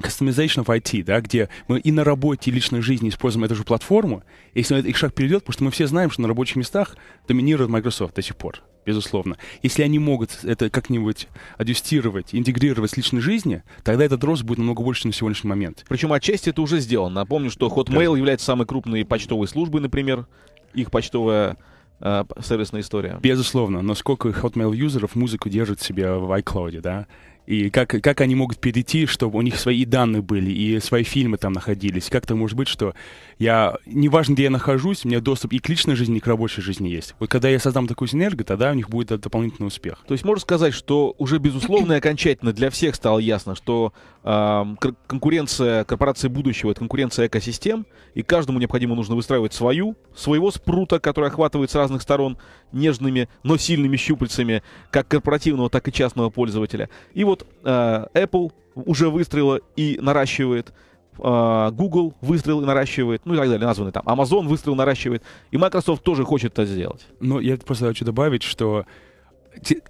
customization в IT, да, где мы и на работе, и личной жизни используем эту же платформу, если этот их шаг перейдет, потому что мы все знаем, что на рабочих местах доминирует Microsoft до сих пор, безусловно. Если они могут это как-нибудь адюстировать, интегрировать с личной жизни, тогда этот рост будет намного больше, чем на сегодняшний момент. Причем отчасти это уже сделано. Напомню, что Hotmail да. является самой крупной почтовой службой, например, их почтовая а, сервисная история. Безусловно, но сколько Hotmail-юзеров музыку держит себе в iCloud, да? И как, как они могут перейти, чтобы у них свои данные были, и свои фильмы там находились? Как то может быть, что я... Неважно, где я нахожусь, у меня доступ и к личной жизни, и к рабочей жизни есть. Вот когда я создам такую синергию, тогда у них будет дополнительный успех. То есть можно сказать, что уже безусловно и окончательно для всех стало ясно, что э, конкуренция корпорации будущего — это конкуренция экосистем, и каждому необходимо нужно выстраивать свою, своего спрута, который охватывает с разных сторон нежными, но сильными щупальцами как корпоративного, так и частного пользователя. И вот растет, э, Apple уже выстрела и наращивает, э, Google выстрел и наращивает, ну и так далее, названы там. Amazon выстрел наращивает, и Microsoft тоже хочет это сделать. Ну, я просто хочу добавить, что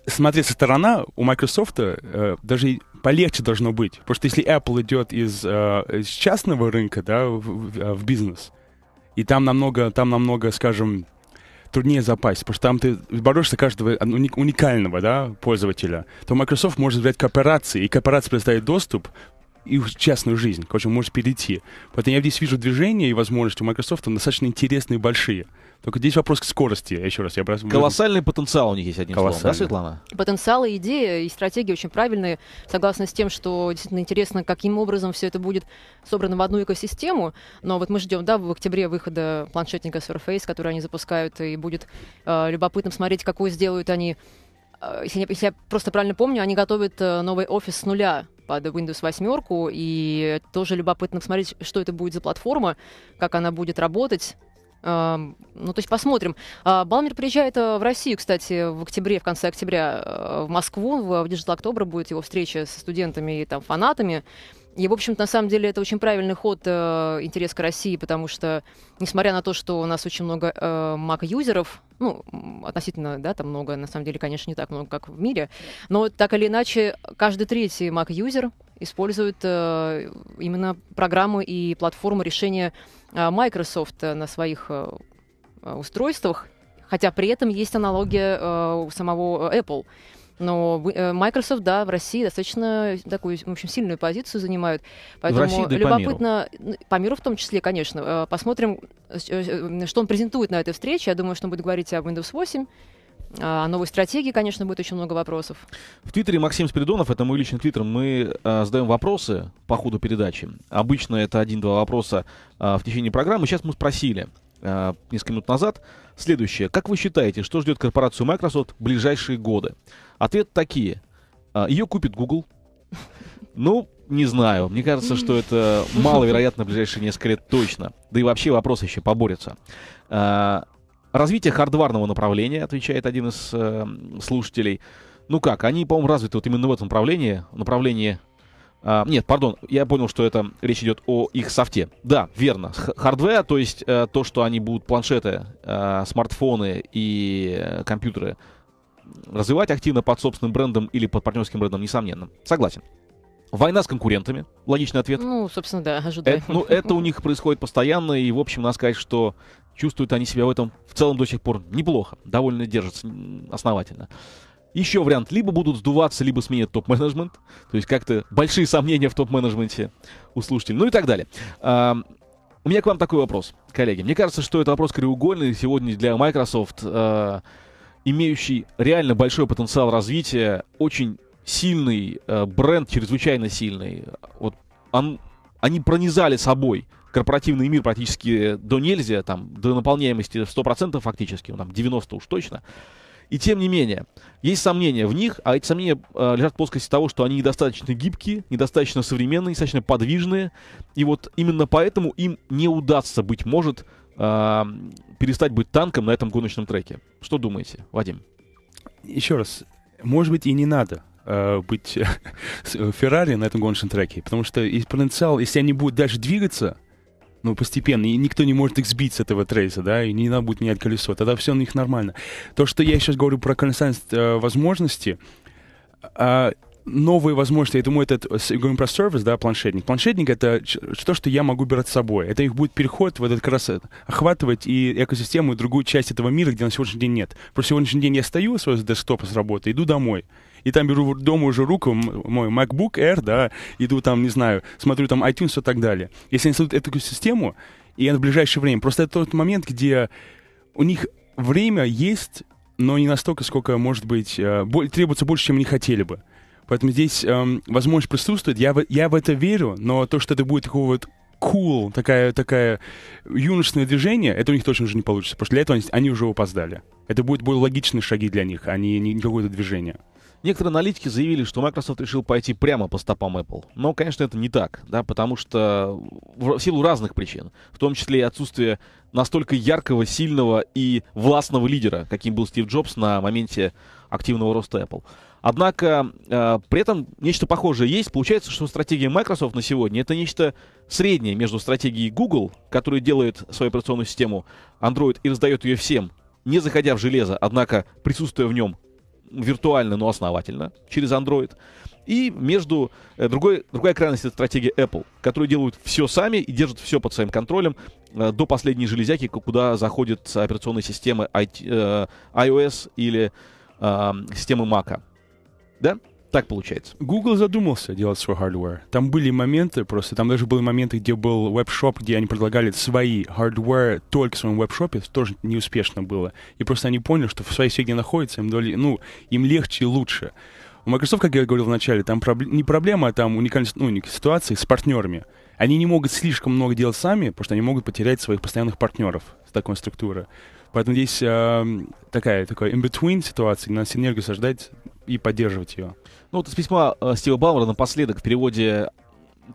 смотри, со стороны у Microsoft э, даже полегче должно быть. Потому что если Apple идет из, э, из частного рынка да, в, в, в бизнес, и там намного, там намного, скажем, труднее запасть, потому что там ты борешься каждого уникального да, пользователя, то Microsoft может взять кооперации, и кооперация предоставит доступ и в частную жизнь, короче, может перейти. Поэтому я здесь вижу движение и возможности у Microsoft достаточно интересные и большие. Только здесь вопрос к скорости, еще раз. Я просто... Колоссальный потенциал у них есть, одним словом, да, Светлана? Потенциал и идея, и стратегия очень правильные, согласно с тем, что действительно интересно, каким образом все это будет собрано в одну экосистему. Но вот мы ждем, да, в октябре выхода планшетника Surface, который они запускают, и будет э, любопытно смотреть, какую сделают они э, если я, если я просто правильно помню, они готовят э, новый офис с нуля под Windows 8, и тоже любопытно посмотреть, что это будет за платформа, как она будет работать, ну, то есть посмотрим. А, Балмер приезжает э, в Россию, кстати, в октябре, в конце октября э, в Москву. Э, в Digital October будет его встреча со студентами и там фанатами. И, в общем-то, на самом деле это очень правильный ход э, интерес к России, потому что, несмотря на то, что у нас очень много э, Mac-юзеров, ну, относительно, да, там много, на самом деле, конечно, не так много, как в мире, но так или иначе, каждый третий Mac-юзер использует э, именно программу и платформу решения э, Microsoft э, на своих э, устройствах, хотя при этом есть аналогия э, у самого Apple. Но э, Microsoft, да, в России достаточно такую, в общем, сильную позицию занимают. Поэтому в России, да любопытно, по миру. по миру в том числе, конечно. Э, посмотрим, э, что он презентует на этой встрече. Я думаю, что он будет говорить о Windows 8. А, о новой стратегии, конечно, будет очень много вопросов. В Твиттере Максим Спиридонов, это мой личный Твиттер, мы э, задаем вопросы по ходу передачи. Обычно это один-два вопроса э, в течение программы. Сейчас мы спросили, э, несколько минут назад. Следующее. Как вы считаете, что ждет корпорацию Microsoft в ближайшие годы? Ответ такие. «А, Ее купит Google. Ну, не знаю. Мне кажется, что это маловероятно в ближайшие несколько лет точно. Да и вообще вопрос еще поборется. А, Развитие хардварного направления, отвечает один из э, слушателей. Ну как, они, по-моему, развиты вот именно в этом направлении, направлении а, нет, пардон, я понял, что это речь идет о их софте. Да, верно. Хардвер, то есть э, то, что они будут планшеты, э, смартфоны и э, компьютеры развивать активно под собственным брендом или под партнерским брендом, несомненно. Согласен. Война с конкурентами. Логичный ответ. Ну, собственно, да, э, ожидаем. Это, ну, это у них происходит постоянно, и, в общем, надо сказать, что чувствуют они себя в этом в целом до сих пор неплохо. Довольно держатся основательно. Еще вариант. Либо будут сдуваться, либо сменят топ-менеджмент. То есть как-то большие сомнения в топ-менеджменте у слушателей. Ну и так далее. у меня к вам такой вопрос, коллеги. Мне кажется, что это вопрос краеугольный сегодня для Microsoft, а, имеющий реально большой потенциал развития, очень сильный а, бренд, чрезвычайно сильный. Вот он, они пронизали собой корпоративный мир практически до нельзя, там, до наполняемости 100% фактически, ну, там 90 уж точно. И тем не менее, есть сомнения в них, а эти сомнения э, лежат в плоскости того, что они недостаточно гибкие, недостаточно современные, недостаточно подвижные. И вот именно поэтому им не удастся, быть может, э, перестать быть танком на этом гоночном треке. Что думаете, Вадим? Еще раз, может быть, и не надо э, быть *laughs* э, Феррари на этом гоночном треке, потому что и потенциал, если они будут дальше двигаться, ну, постепенно, и никто не может их сбить с этого трейса, да, и не надо будет менять колесо, тогда все на них нормально. То, что я сейчас говорю про констант э, возможности, а, новые возможности. Я думаю, этот говорим про сервис, да, планшетник. Планшетник — это то, что я могу брать с собой. Это их будет переход в этот как раз э, охватывать и экосистему, и другую часть этого мира, где на сегодняшний день нет. Про сегодняшний день я стою своего десктопа с работы, иду домой — и там беру дома уже руку, мой MacBook Air, да, иду там, не знаю, смотрю там iTunes и так далее. Если они создадут эту систему, и это в ближайшее время, просто это тот момент, где у них время есть, но не настолько, сколько, может быть, э, требуется больше, чем они хотели бы. Поэтому здесь эм, возможность присутствует. Я в, я в это верю, но то, что это будет такого вот cool, такая, такая юношеское движение, это у них точно уже не получится. Потому что для этого они, они уже опоздали. Это будут более логичные шаги для них, а не, не какое-то движение. Некоторые аналитики заявили, что Microsoft решил пойти прямо по стопам Apple. Но, конечно, это не так, да, потому что в силу разных причин, в том числе и отсутствие настолько яркого, сильного и властного лидера, каким был Стив Джобс на моменте активного роста Apple. Однако э, при этом нечто похожее есть. Получается, что стратегия Microsoft на сегодня это нечто среднее между стратегией Google, которая делает свою операционную систему Android и раздает ее всем, не заходя в железо, однако присутствуя в нем виртуально, но основательно, через Android. И между э, другой, другая крайность это стратегия Apple, которые делают все сами и держат все под своим контролем э, до последней железяки, куда заходят операционные системы IT, э, iOS или э, системы Mac. Да? так получается. Google задумался делать свой hardware. Там были моменты просто, там даже были моменты, где был веб-шоп, где они предлагали свои hardware только в своем веб-шопе, тоже неуспешно было. И просто они поняли, что в своей сфере находится, им, доли, ну, им легче и лучше. У Microsoft, как я говорил вначале, там проб... не проблема, а там уникальность ну, ситуации с партнерами. Они не могут слишком много делать сами, потому что они могут потерять своих постоянных партнеров с такой структурой. Поэтому здесь э, такая, такая in-between ситуация, на синергию сождать и поддерживать ее. Ну вот из письма э, Стива Бауэра напоследок в переводе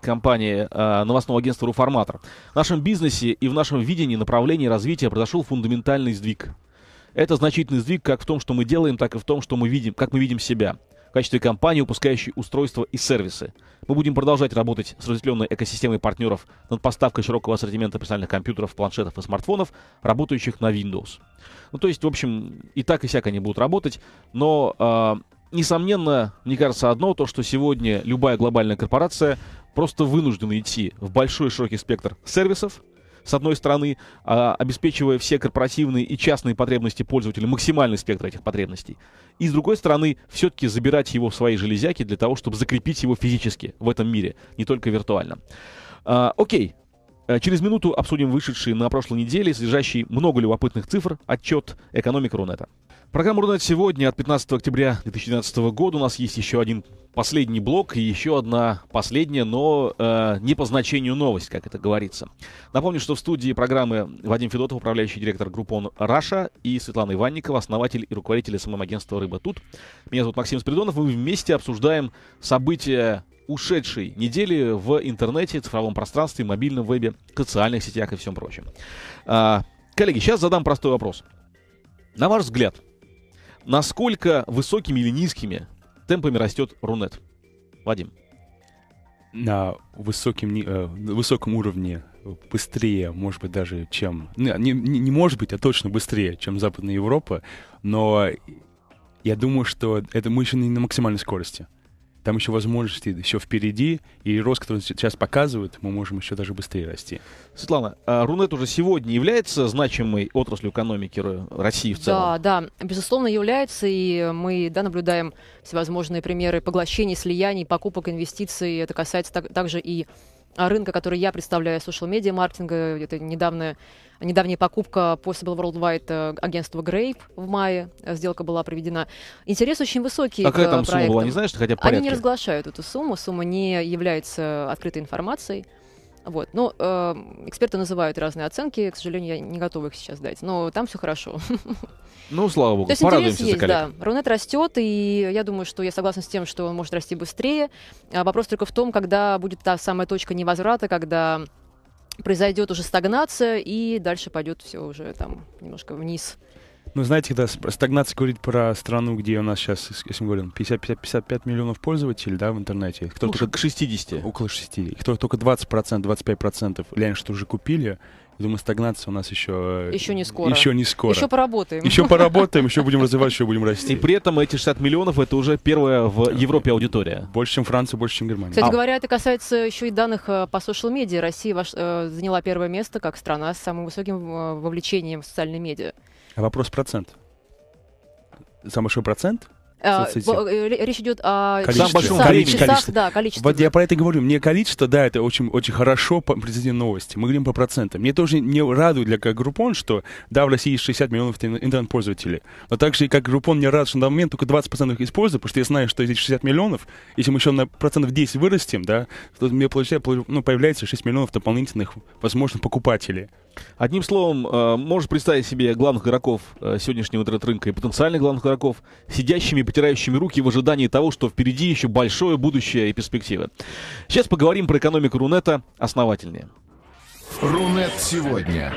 компании э, новостного агентства «Руформатор». В нашем бизнесе и в нашем видении направления развития произошел фундаментальный сдвиг. Это значительный сдвиг как в том, что мы делаем, так и в том, что мы видим, как мы видим себя в качестве компании, выпускающей устройства и сервисы. Мы будем продолжать работать с разветвленной экосистемой партнеров над поставкой широкого ассортимента персональных компьютеров, планшетов и смартфонов, работающих на Windows. Ну, то есть, в общем, и так, и всяк они будут работать, но э, несомненно, мне кажется, одно, то, что сегодня любая глобальная корпорация просто вынуждена идти в большой широкий спектр сервисов, с одной стороны, а, обеспечивая все корпоративные и частные потребности пользователя, максимальный спектр этих потребностей. И с другой стороны, все-таки забирать его в свои железяки для того, чтобы закрепить его физически в этом мире, не только виртуально. А, окей. Э, через минуту обсудим вышедший на прошлой неделе, содержащий много любопытных цифр, отчет «Экономика Рунета». Программа «Рунет» сегодня от 15 октября 2012 года. У нас есть еще один последний блок и еще одна последняя, но э, не по значению новость, как это говорится. Напомню, что в студии программы Вадим Федотов, управляющий директор группы «Раша» и Светлана Иванникова, основатель и руководитель СММ-агентства «Рыба тут». Меня зовут Максим Спиридонов, и мы вместе обсуждаем события ушедшей недели в интернете, цифровом пространстве, мобильном вебе, социальных сетях и всем прочем. А, коллеги, сейчас задам простой вопрос. На ваш взгляд – насколько высокими или низкими темпами растет Рунет? Вадим. На высоком, э, высоком уровне быстрее, может быть, даже чем... Ну, не, не, не может быть, а точно быстрее, чем Западная Европа, но я думаю, что это мы еще не на максимальной скорости там еще возможности все впереди, и рост, который сейчас показывают, мы можем еще даже быстрее расти. Светлана, а Рунет уже сегодня является значимой отраслью экономики России в целом? Да, да, безусловно, является, и мы да, наблюдаем всевозможные примеры поглощений, слияний, покупок, инвестиций. Это касается так, также и а, рынка, который я представляю, social медиа маркетинга. Это недавно, недавняя покупка Possible Worldwide э, агентства Grape в мае. Сделка была проведена. Интерес очень высокий. А какая там проектам. сумма была? Не знаешь, хотя бы Они не разглашают эту сумму. Сумма не является открытой информацией. Вот. Но ну, э, эм, эксперты называют разные оценки, к сожалению, я не готова их сейчас дать, но там все хорошо. Ну, слава богу, То есть порадуемся есть, за коллег. Да. Рунет растет, и я думаю, что я согласна с тем, что он может расти быстрее. А вопрос только в том, когда будет та самая точка невозврата, когда произойдет уже стагнация, и дальше пойдет все уже там немножко вниз. Ну, знаете, когда стагнация говорит про страну, где у нас сейчас, если мы говорим, 50, 50, 55 миллионов пользователей, да, в интернете. Кто ну, только, к 60. Около 60. Кто только 20%, 25% реально что уже купили, думаю, стагнация у нас еще... Э, еще не скоро. Еще не скоро. Еще поработаем. Еще поработаем, еще будем развивать, еще будем расти. И при этом эти 60 миллионов — это уже первая в Европе аудитория. Больше, чем Франция, больше, чем Германия. Кстати а. говоря, это касается еще и данных э, по социал медиа. Россия ваш, э, заняла первое место как страна с самым высоким э, вовлечением в социальные медиа. Вопрос процент. Самый большой процент Э, э, речь идет о количестве. часах, количестве. часах да, количестве. Вот я про это говорю. Мне количество, да, это очень, очень хорошо произведены новости. Мы говорим по процентам. Мне тоже не радует для как Группон, что да, в России есть 60 миллионов интернет-пользователей. Но также как Группон мне рад, что на момент только 20% их используют, потому что я знаю, что здесь 60 миллионов, если мы еще на процентов 10 вырастем, да, то мне получается, ну, появляется 6 миллионов дополнительных возможно, покупателей. Одним словом, э, можешь представить себе главных игроков сегодняшнего интернет-рынка и потенциальных главных игроков сидящими потирающими руки в ожидании того, что впереди еще большое будущее и перспективы. Сейчас поговорим про экономику Рунета основательнее. Рунет сегодня.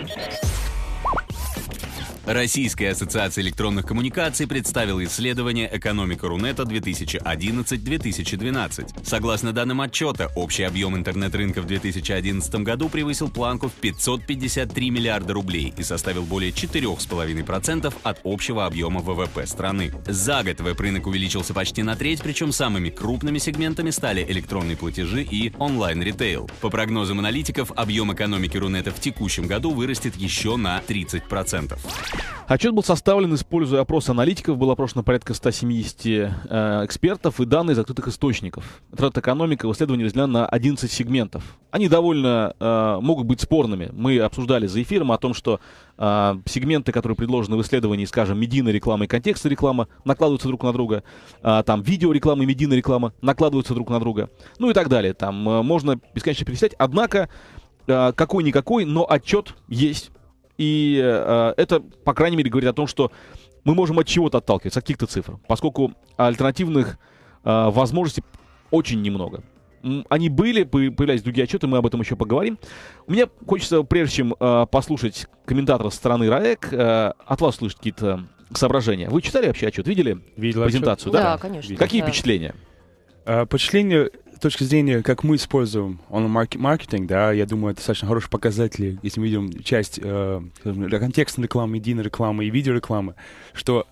Российская ассоциация электронных коммуникаций представила исследование «Экономика Рунета 2011-2012». Согласно данным отчета, общий объем интернет-рынка в 2011 году превысил планку в 553 миллиарда рублей и составил более 4,5% от общего объема ВВП страны. За год веб-рынок увеличился почти на треть, причем самыми крупными сегментами стали электронные платежи и онлайн-ритейл. По прогнозам аналитиков, объем экономики Рунета в текущем году вырастет еще на 30%. Отчет был составлен, используя опрос аналитиков, было опрошено порядка 170 э, экспертов и данные из открытых источников. Трат экономика в исследовании разделена на 11 сегментов. Они довольно э, могут быть спорными. Мы обсуждали за эфиром о том, что э, сегменты, которые предложены в исследовании, скажем, медийная реклама и контекстная реклама, накладываются друг на друга. Э, там видеореклама и медийная реклама накладываются друг на друга. Ну и так далее. Там э, можно бесконечно перечислять. Однако, э, какой-никакой, но отчет есть и э, это, по крайней мере, говорит о том, что мы можем от чего-то отталкиваться, от каких-то цифр, поскольку альтернативных э, возможностей очень немного. Они были, появлялись другие отчеты, мы об этом еще поговорим. У меня хочется, прежде чем э, послушать комментатора со стороны РАЭК, э, от вас слышать какие-то соображения. Вы читали вообще отчет, видели Видела презентацию? Отчет? Да, да, конечно. Какие да. впечатления? Э, впечатления точки зрения, как мы используем онлайн-маркетинг, да, я думаю, это достаточно хороший показатель, если мы видим часть э, контекстной рекламы, медийной рекламы и видеорекламы, что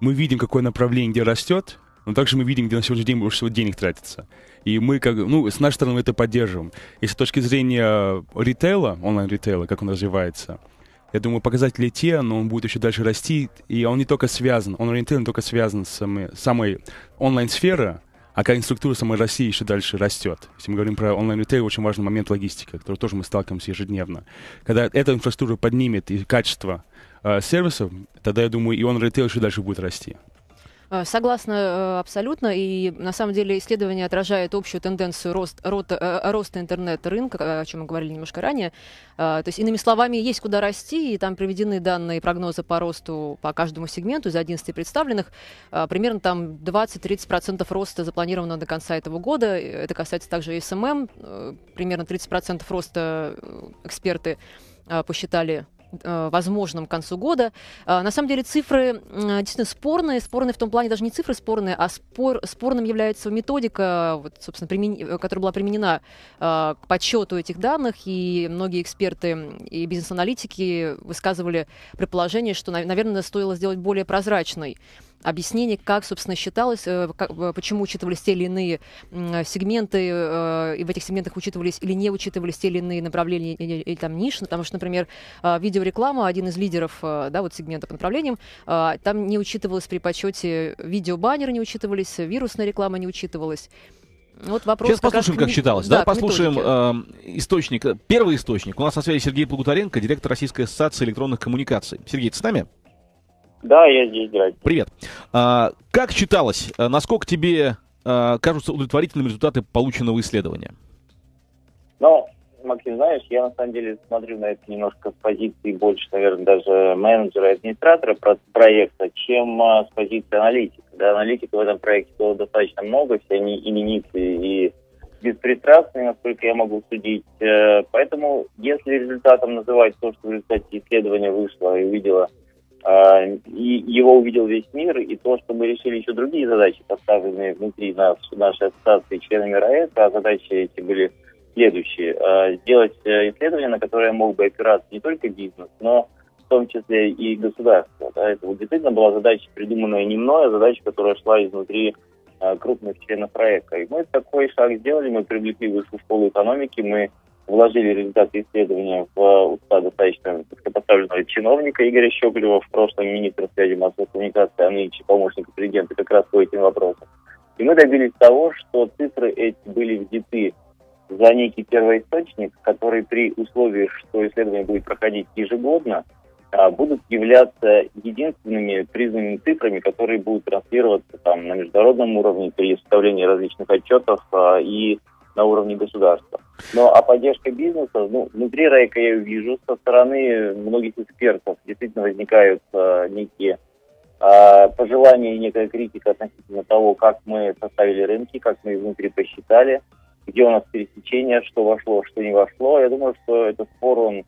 мы видим, какое направление где растет, но также мы видим, где на сегодняшний день больше всего денег тратится. И мы, как, ну, с нашей стороны мы это поддерживаем. И с точки зрения ритейла, онлайн-ритейла, как он развивается, я думаю, показатели те, но он будет еще дальше расти. И он не только связан, он ритейл не только связан с самой, самой онлайн-сферы, а когда инфраструктура самой России еще дальше растет. Если мы говорим про онлайн ретейл очень важный момент логистика, который тоже мы сталкиваемся ежедневно. Когда эта инфраструктура поднимет и качество э, сервисов, тогда, я думаю, и онлайн ретейл еще дальше будет расти. Э, согласна э, абсолютно, и на самом деле исследование отражает общую тенденцию рост, рост, э, роста интернет-рынка, о чем мы говорили немножко ранее. То есть, иными словами, есть куда расти, и там приведены данные прогнозы по росту по каждому сегменту из 11 представленных. Примерно там 20-30% роста запланировано до конца этого года. Это касается также и СММ. Эм эм. Примерно 30% роста эксперты посчитали Э, возможном к концу года. Э, на самом деле цифры действительно спорные. Спорные в том плане даже не цифры спорные, а спор, спорным является методика, вот, собственно, примен, э, которая была применена к подсчету этих данных. И многие эксперты и бизнес-аналитики высказывали предположение, что, наверное, стоило сделать более прозрачной объяснений, как, собственно, считалось, э, как, э, почему учитывались те или иные сегменты, э, и в этих сегментах учитывались или не учитывались те или иные направления или, или там ниши, потому что, например, видеореклама, один из лидеров, да, вот сегмента по направлениям, там не учитывалось при подсчете видеобаннеры не учитывались, вирусная реклама не учитывалась. Вот вопрос Сейчас как послушаем, как, как считалось. Да, да послушаем э, источник, первый источник. У нас на связи Сергей Плугутаренко, директор Российской ассоциации электронных коммуникаций. Сергей, ты с нами? Да, я здесь, здрасте. Привет. А, как читалось, а, насколько тебе а, кажутся удовлетворительными результаты полученного исследования? Ну, Максим, знаешь, я на самом деле смотрю на это немножко с позиции больше, наверное, даже менеджера и администратора проекта, чем а, с позиции аналитика. Да, аналитика в этом проекте было достаточно много, все они именитые и беспристрастные, насколько я могу судить. Э, поэтому, если результатом называть то, что в результате исследования вышло и увидела а, и его увидел весь мир, и то, что мы решили еще другие задачи, поставленные внутри нас, нашей ассоциации членами РАЭС, а задачи эти были следующие. А, сделать э, исследование, на которое мог бы опираться не только бизнес, но в том числе и государство. Да? Это вот действительно была задача, придуманная не мной, а задача, которая шла изнутри а, крупных членов проекта. И мы такой шаг сделали, мы привлекли высшую школу экономики, мы вложили результаты исследования в уста достаточно высокопоставленного чиновника Игоря Щеголева, в прошлом министра связи массовой коммуникации, а нынче помощника президента как раз по этим вопросам. И мы добились того, что цифры эти были взяты за некий первоисточник, который при условии, что исследование будет проходить ежегодно, а, будут являться единственными признанными цифрами, которые будут транслироваться там, на международном уровне при составлении различных отчетов а, и на уровне государства. Но а поддержка бизнеса, ну, внутри Райка я вижу, со стороны многих экспертов действительно возникают э, некие э, пожелания и некая критика относительно того, как мы составили рынки, как мы их внутри посчитали, где у нас пересечения, что вошло, что не вошло. Я думаю, что этот спор, он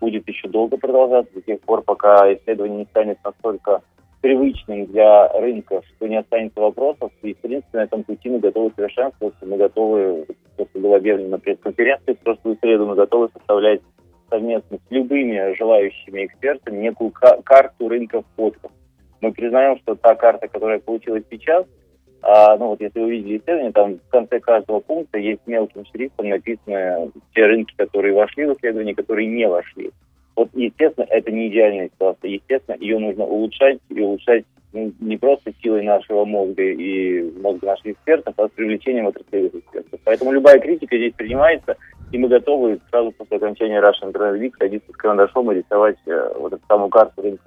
будет еще долго продолжаться до тех пор, пока исследование не станет настолько привычным для рынка, что не останется вопросов. И, в принципе, на этом пути мы готовы совершенствоваться, мы готовы, то, что было объявлено на пресс-конференции в прошлую среду, мы готовы составлять совместно с любыми желающими экспертами некую карту рынка фотков. Мы признаем, что та карта, которая получилась сейчас, а, ну вот если вы видели исследование, там в конце каждого пункта есть мелким шрифтом написаны те рынки, которые вошли в исследование, которые не вошли. Вот, естественно, это не идеальная ситуация. Естественно, ее нужно улучшать и улучшать ну, не просто силой нашего мозга и мозга наших экспертов, а с привлечением отраслевых экспертов. Поэтому любая критика здесь принимается, и мы готовы сразу после окончания Russian Internet Week садиться с карандашом и рисовать э, вот эту самую карту рынка.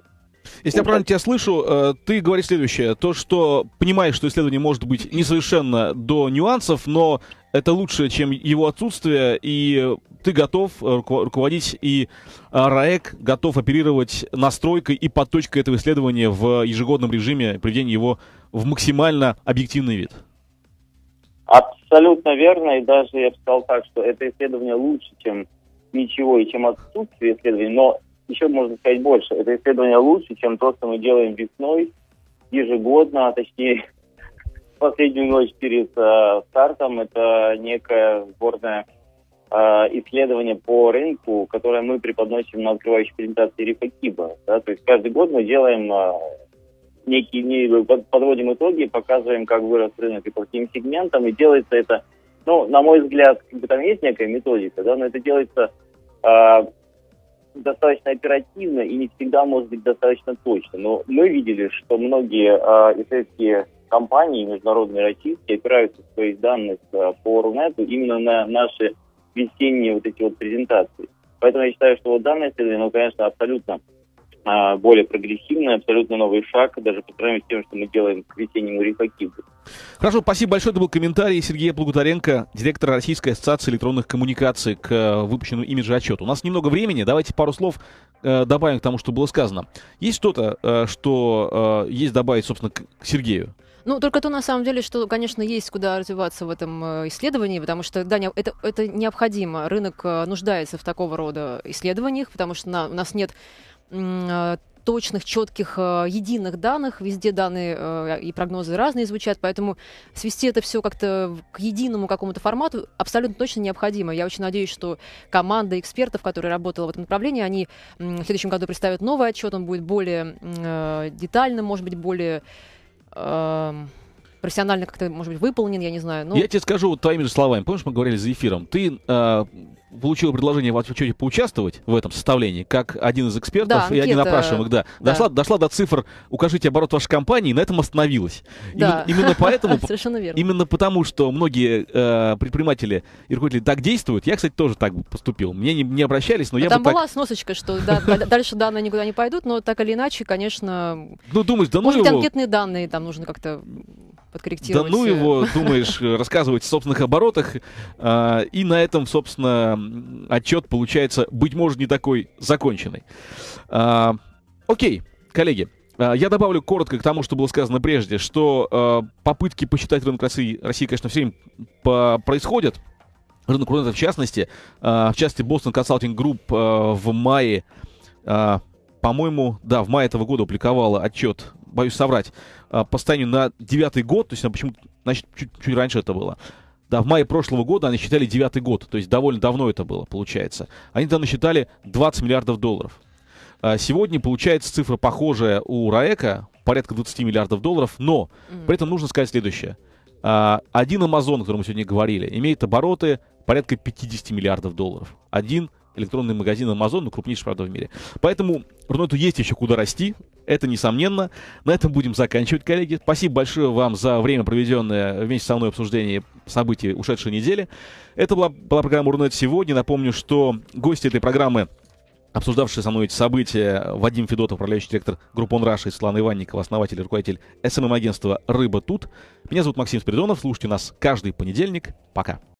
Если я ну, правильно тебя слышу, э, ты говоришь следующее. То, что понимаешь, что исследование может быть несовершенно до нюансов, но это лучше, чем его отсутствие, и ты готов э, руководить и э, РАЭК готов оперировать настройкой и подточкой этого исследования в ежегодном режиме, приведение его в максимально объективный вид. Абсолютно верно, и даже я бы сказал так, что это исследование лучше, чем ничего и чем отсутствие исследований, но еще можно сказать больше. Это исследование лучше, чем то, что мы делаем весной, ежегодно, а точнее *laughs* последнюю ночь перед э, стартом. Это некая сборная Э, исследование по рынку, которое мы преподносим на открывающей презентации Рифакиба. Да? То есть каждый год мы делаем э, некие, подводим итоги, показываем, как вырос рынок и по каким сегментам, и делается это, ну, на мой взгляд, как бы там есть некая методика, да, но это делается э, достаточно оперативно и не всегда может быть достаточно точно. Но мы видели, что многие э, исследовательские компании, международные российские, опираются в своих данных э, по Рунету именно на наши весенние вот эти вот презентации. Поэтому я считаю, что вот данное исследование, ну конечно, абсолютно а, более прогрессивное, абсолютно новый шаг, даже по сравнению с тем, что мы делаем к весеннему рефакибу. Хорошо, спасибо большое. Это был комментарий Сергея Благутаренко, директора Российской ассоциации электронных коммуникаций к э, выпущенному имиджу отчету. У нас немного времени, давайте пару слов э, добавим к тому, что было сказано. Есть что-то, э, что э, есть добавить, собственно, к, к Сергею? Ну, только то, на самом деле, что, конечно, есть куда развиваться в этом э, исследовании, потому что, да, это, это необходимо. Рынок э, нуждается в такого рода исследованиях, потому что на, у нас нет э, точных, четких, единых данных. Везде данные и прогнозы разные звучат, поэтому свести это все как-то к единому какому-то формату абсолютно точно необходимо. Я очень надеюсь, что команда экспертов, которая работала в этом направлении, они в следующем году представят новый отчет, он будет более детальным, может быть, более Um, профессионально как-то, может быть, выполнен, я не знаю. Ну... Я тебе скажу вот твоими же словами. Помнишь, мы говорили за эфиром? Ты э, получила предложение в отчете поучаствовать в этом составлении, как один из экспертов да, анкета, и один опрашиваемых, да. да. Дошла, дошла до цифр «Укажите оборот вашей компании», и на этом остановилась. Да. Именно, именно поэтому... *laughs* Совершенно верно. Именно потому, что многие э, предприниматели и руководители так действуют. Я, кстати, тоже так поступил. Мне не, не обращались, но, но я Там бы была так... сносочка, что *laughs* дальше данные никуда не пойдут, но так или иначе, конечно... Ну, думаешь, да ну Может быть, анкетные данные там нужно как-то подкорректировать. Да ну э, его, *laughs* думаешь, рассказывать в собственных оборотах. Э, и на этом, собственно, отчет получается, быть может, не такой законченный. Э, окей, коллеги. А, я добавлю коротко к тому, что было сказано прежде, что попытки посчитать рынок России, России конечно, все время по- происходят. Рынок Рунета в частности. В частности, Boston Consulting Group в мае по-моему, да, в мае этого года опубликовала отчет боюсь соврать, а, по состоянию на девятый год, то есть почему значит, чуть, чуть раньше это было. Да, в мае прошлого года они считали девятый год, то есть довольно давно это было, получается. Они тогда насчитали 20 миллиардов долларов. А, сегодня получается цифра похожая у РАЭКа, порядка 20 миллиардов долларов, но при этом нужно сказать следующее. А, один амазон, о котором мы сегодня говорили, имеет обороты порядка 50 миллиардов долларов. Один электронный магазин Amazon, ну, крупнейший, правда, в мире. Поэтому Рунету есть еще куда расти, это несомненно. На этом будем заканчивать, коллеги. Спасибо большое вам за время, проведенное вместе со мной обсуждение событий ушедшей недели. Это была, была программа Рунет сегодня. Напомню, что гости этой программы обсуждавшие со мной эти события, Вадим Федотов, управляющий директор группы «Он Раша» и Светлана Иванникова, основатель и руководитель СММ-агентства «Рыба тут». Меня зовут Максим Спиридонов. Слушайте нас каждый понедельник. Пока.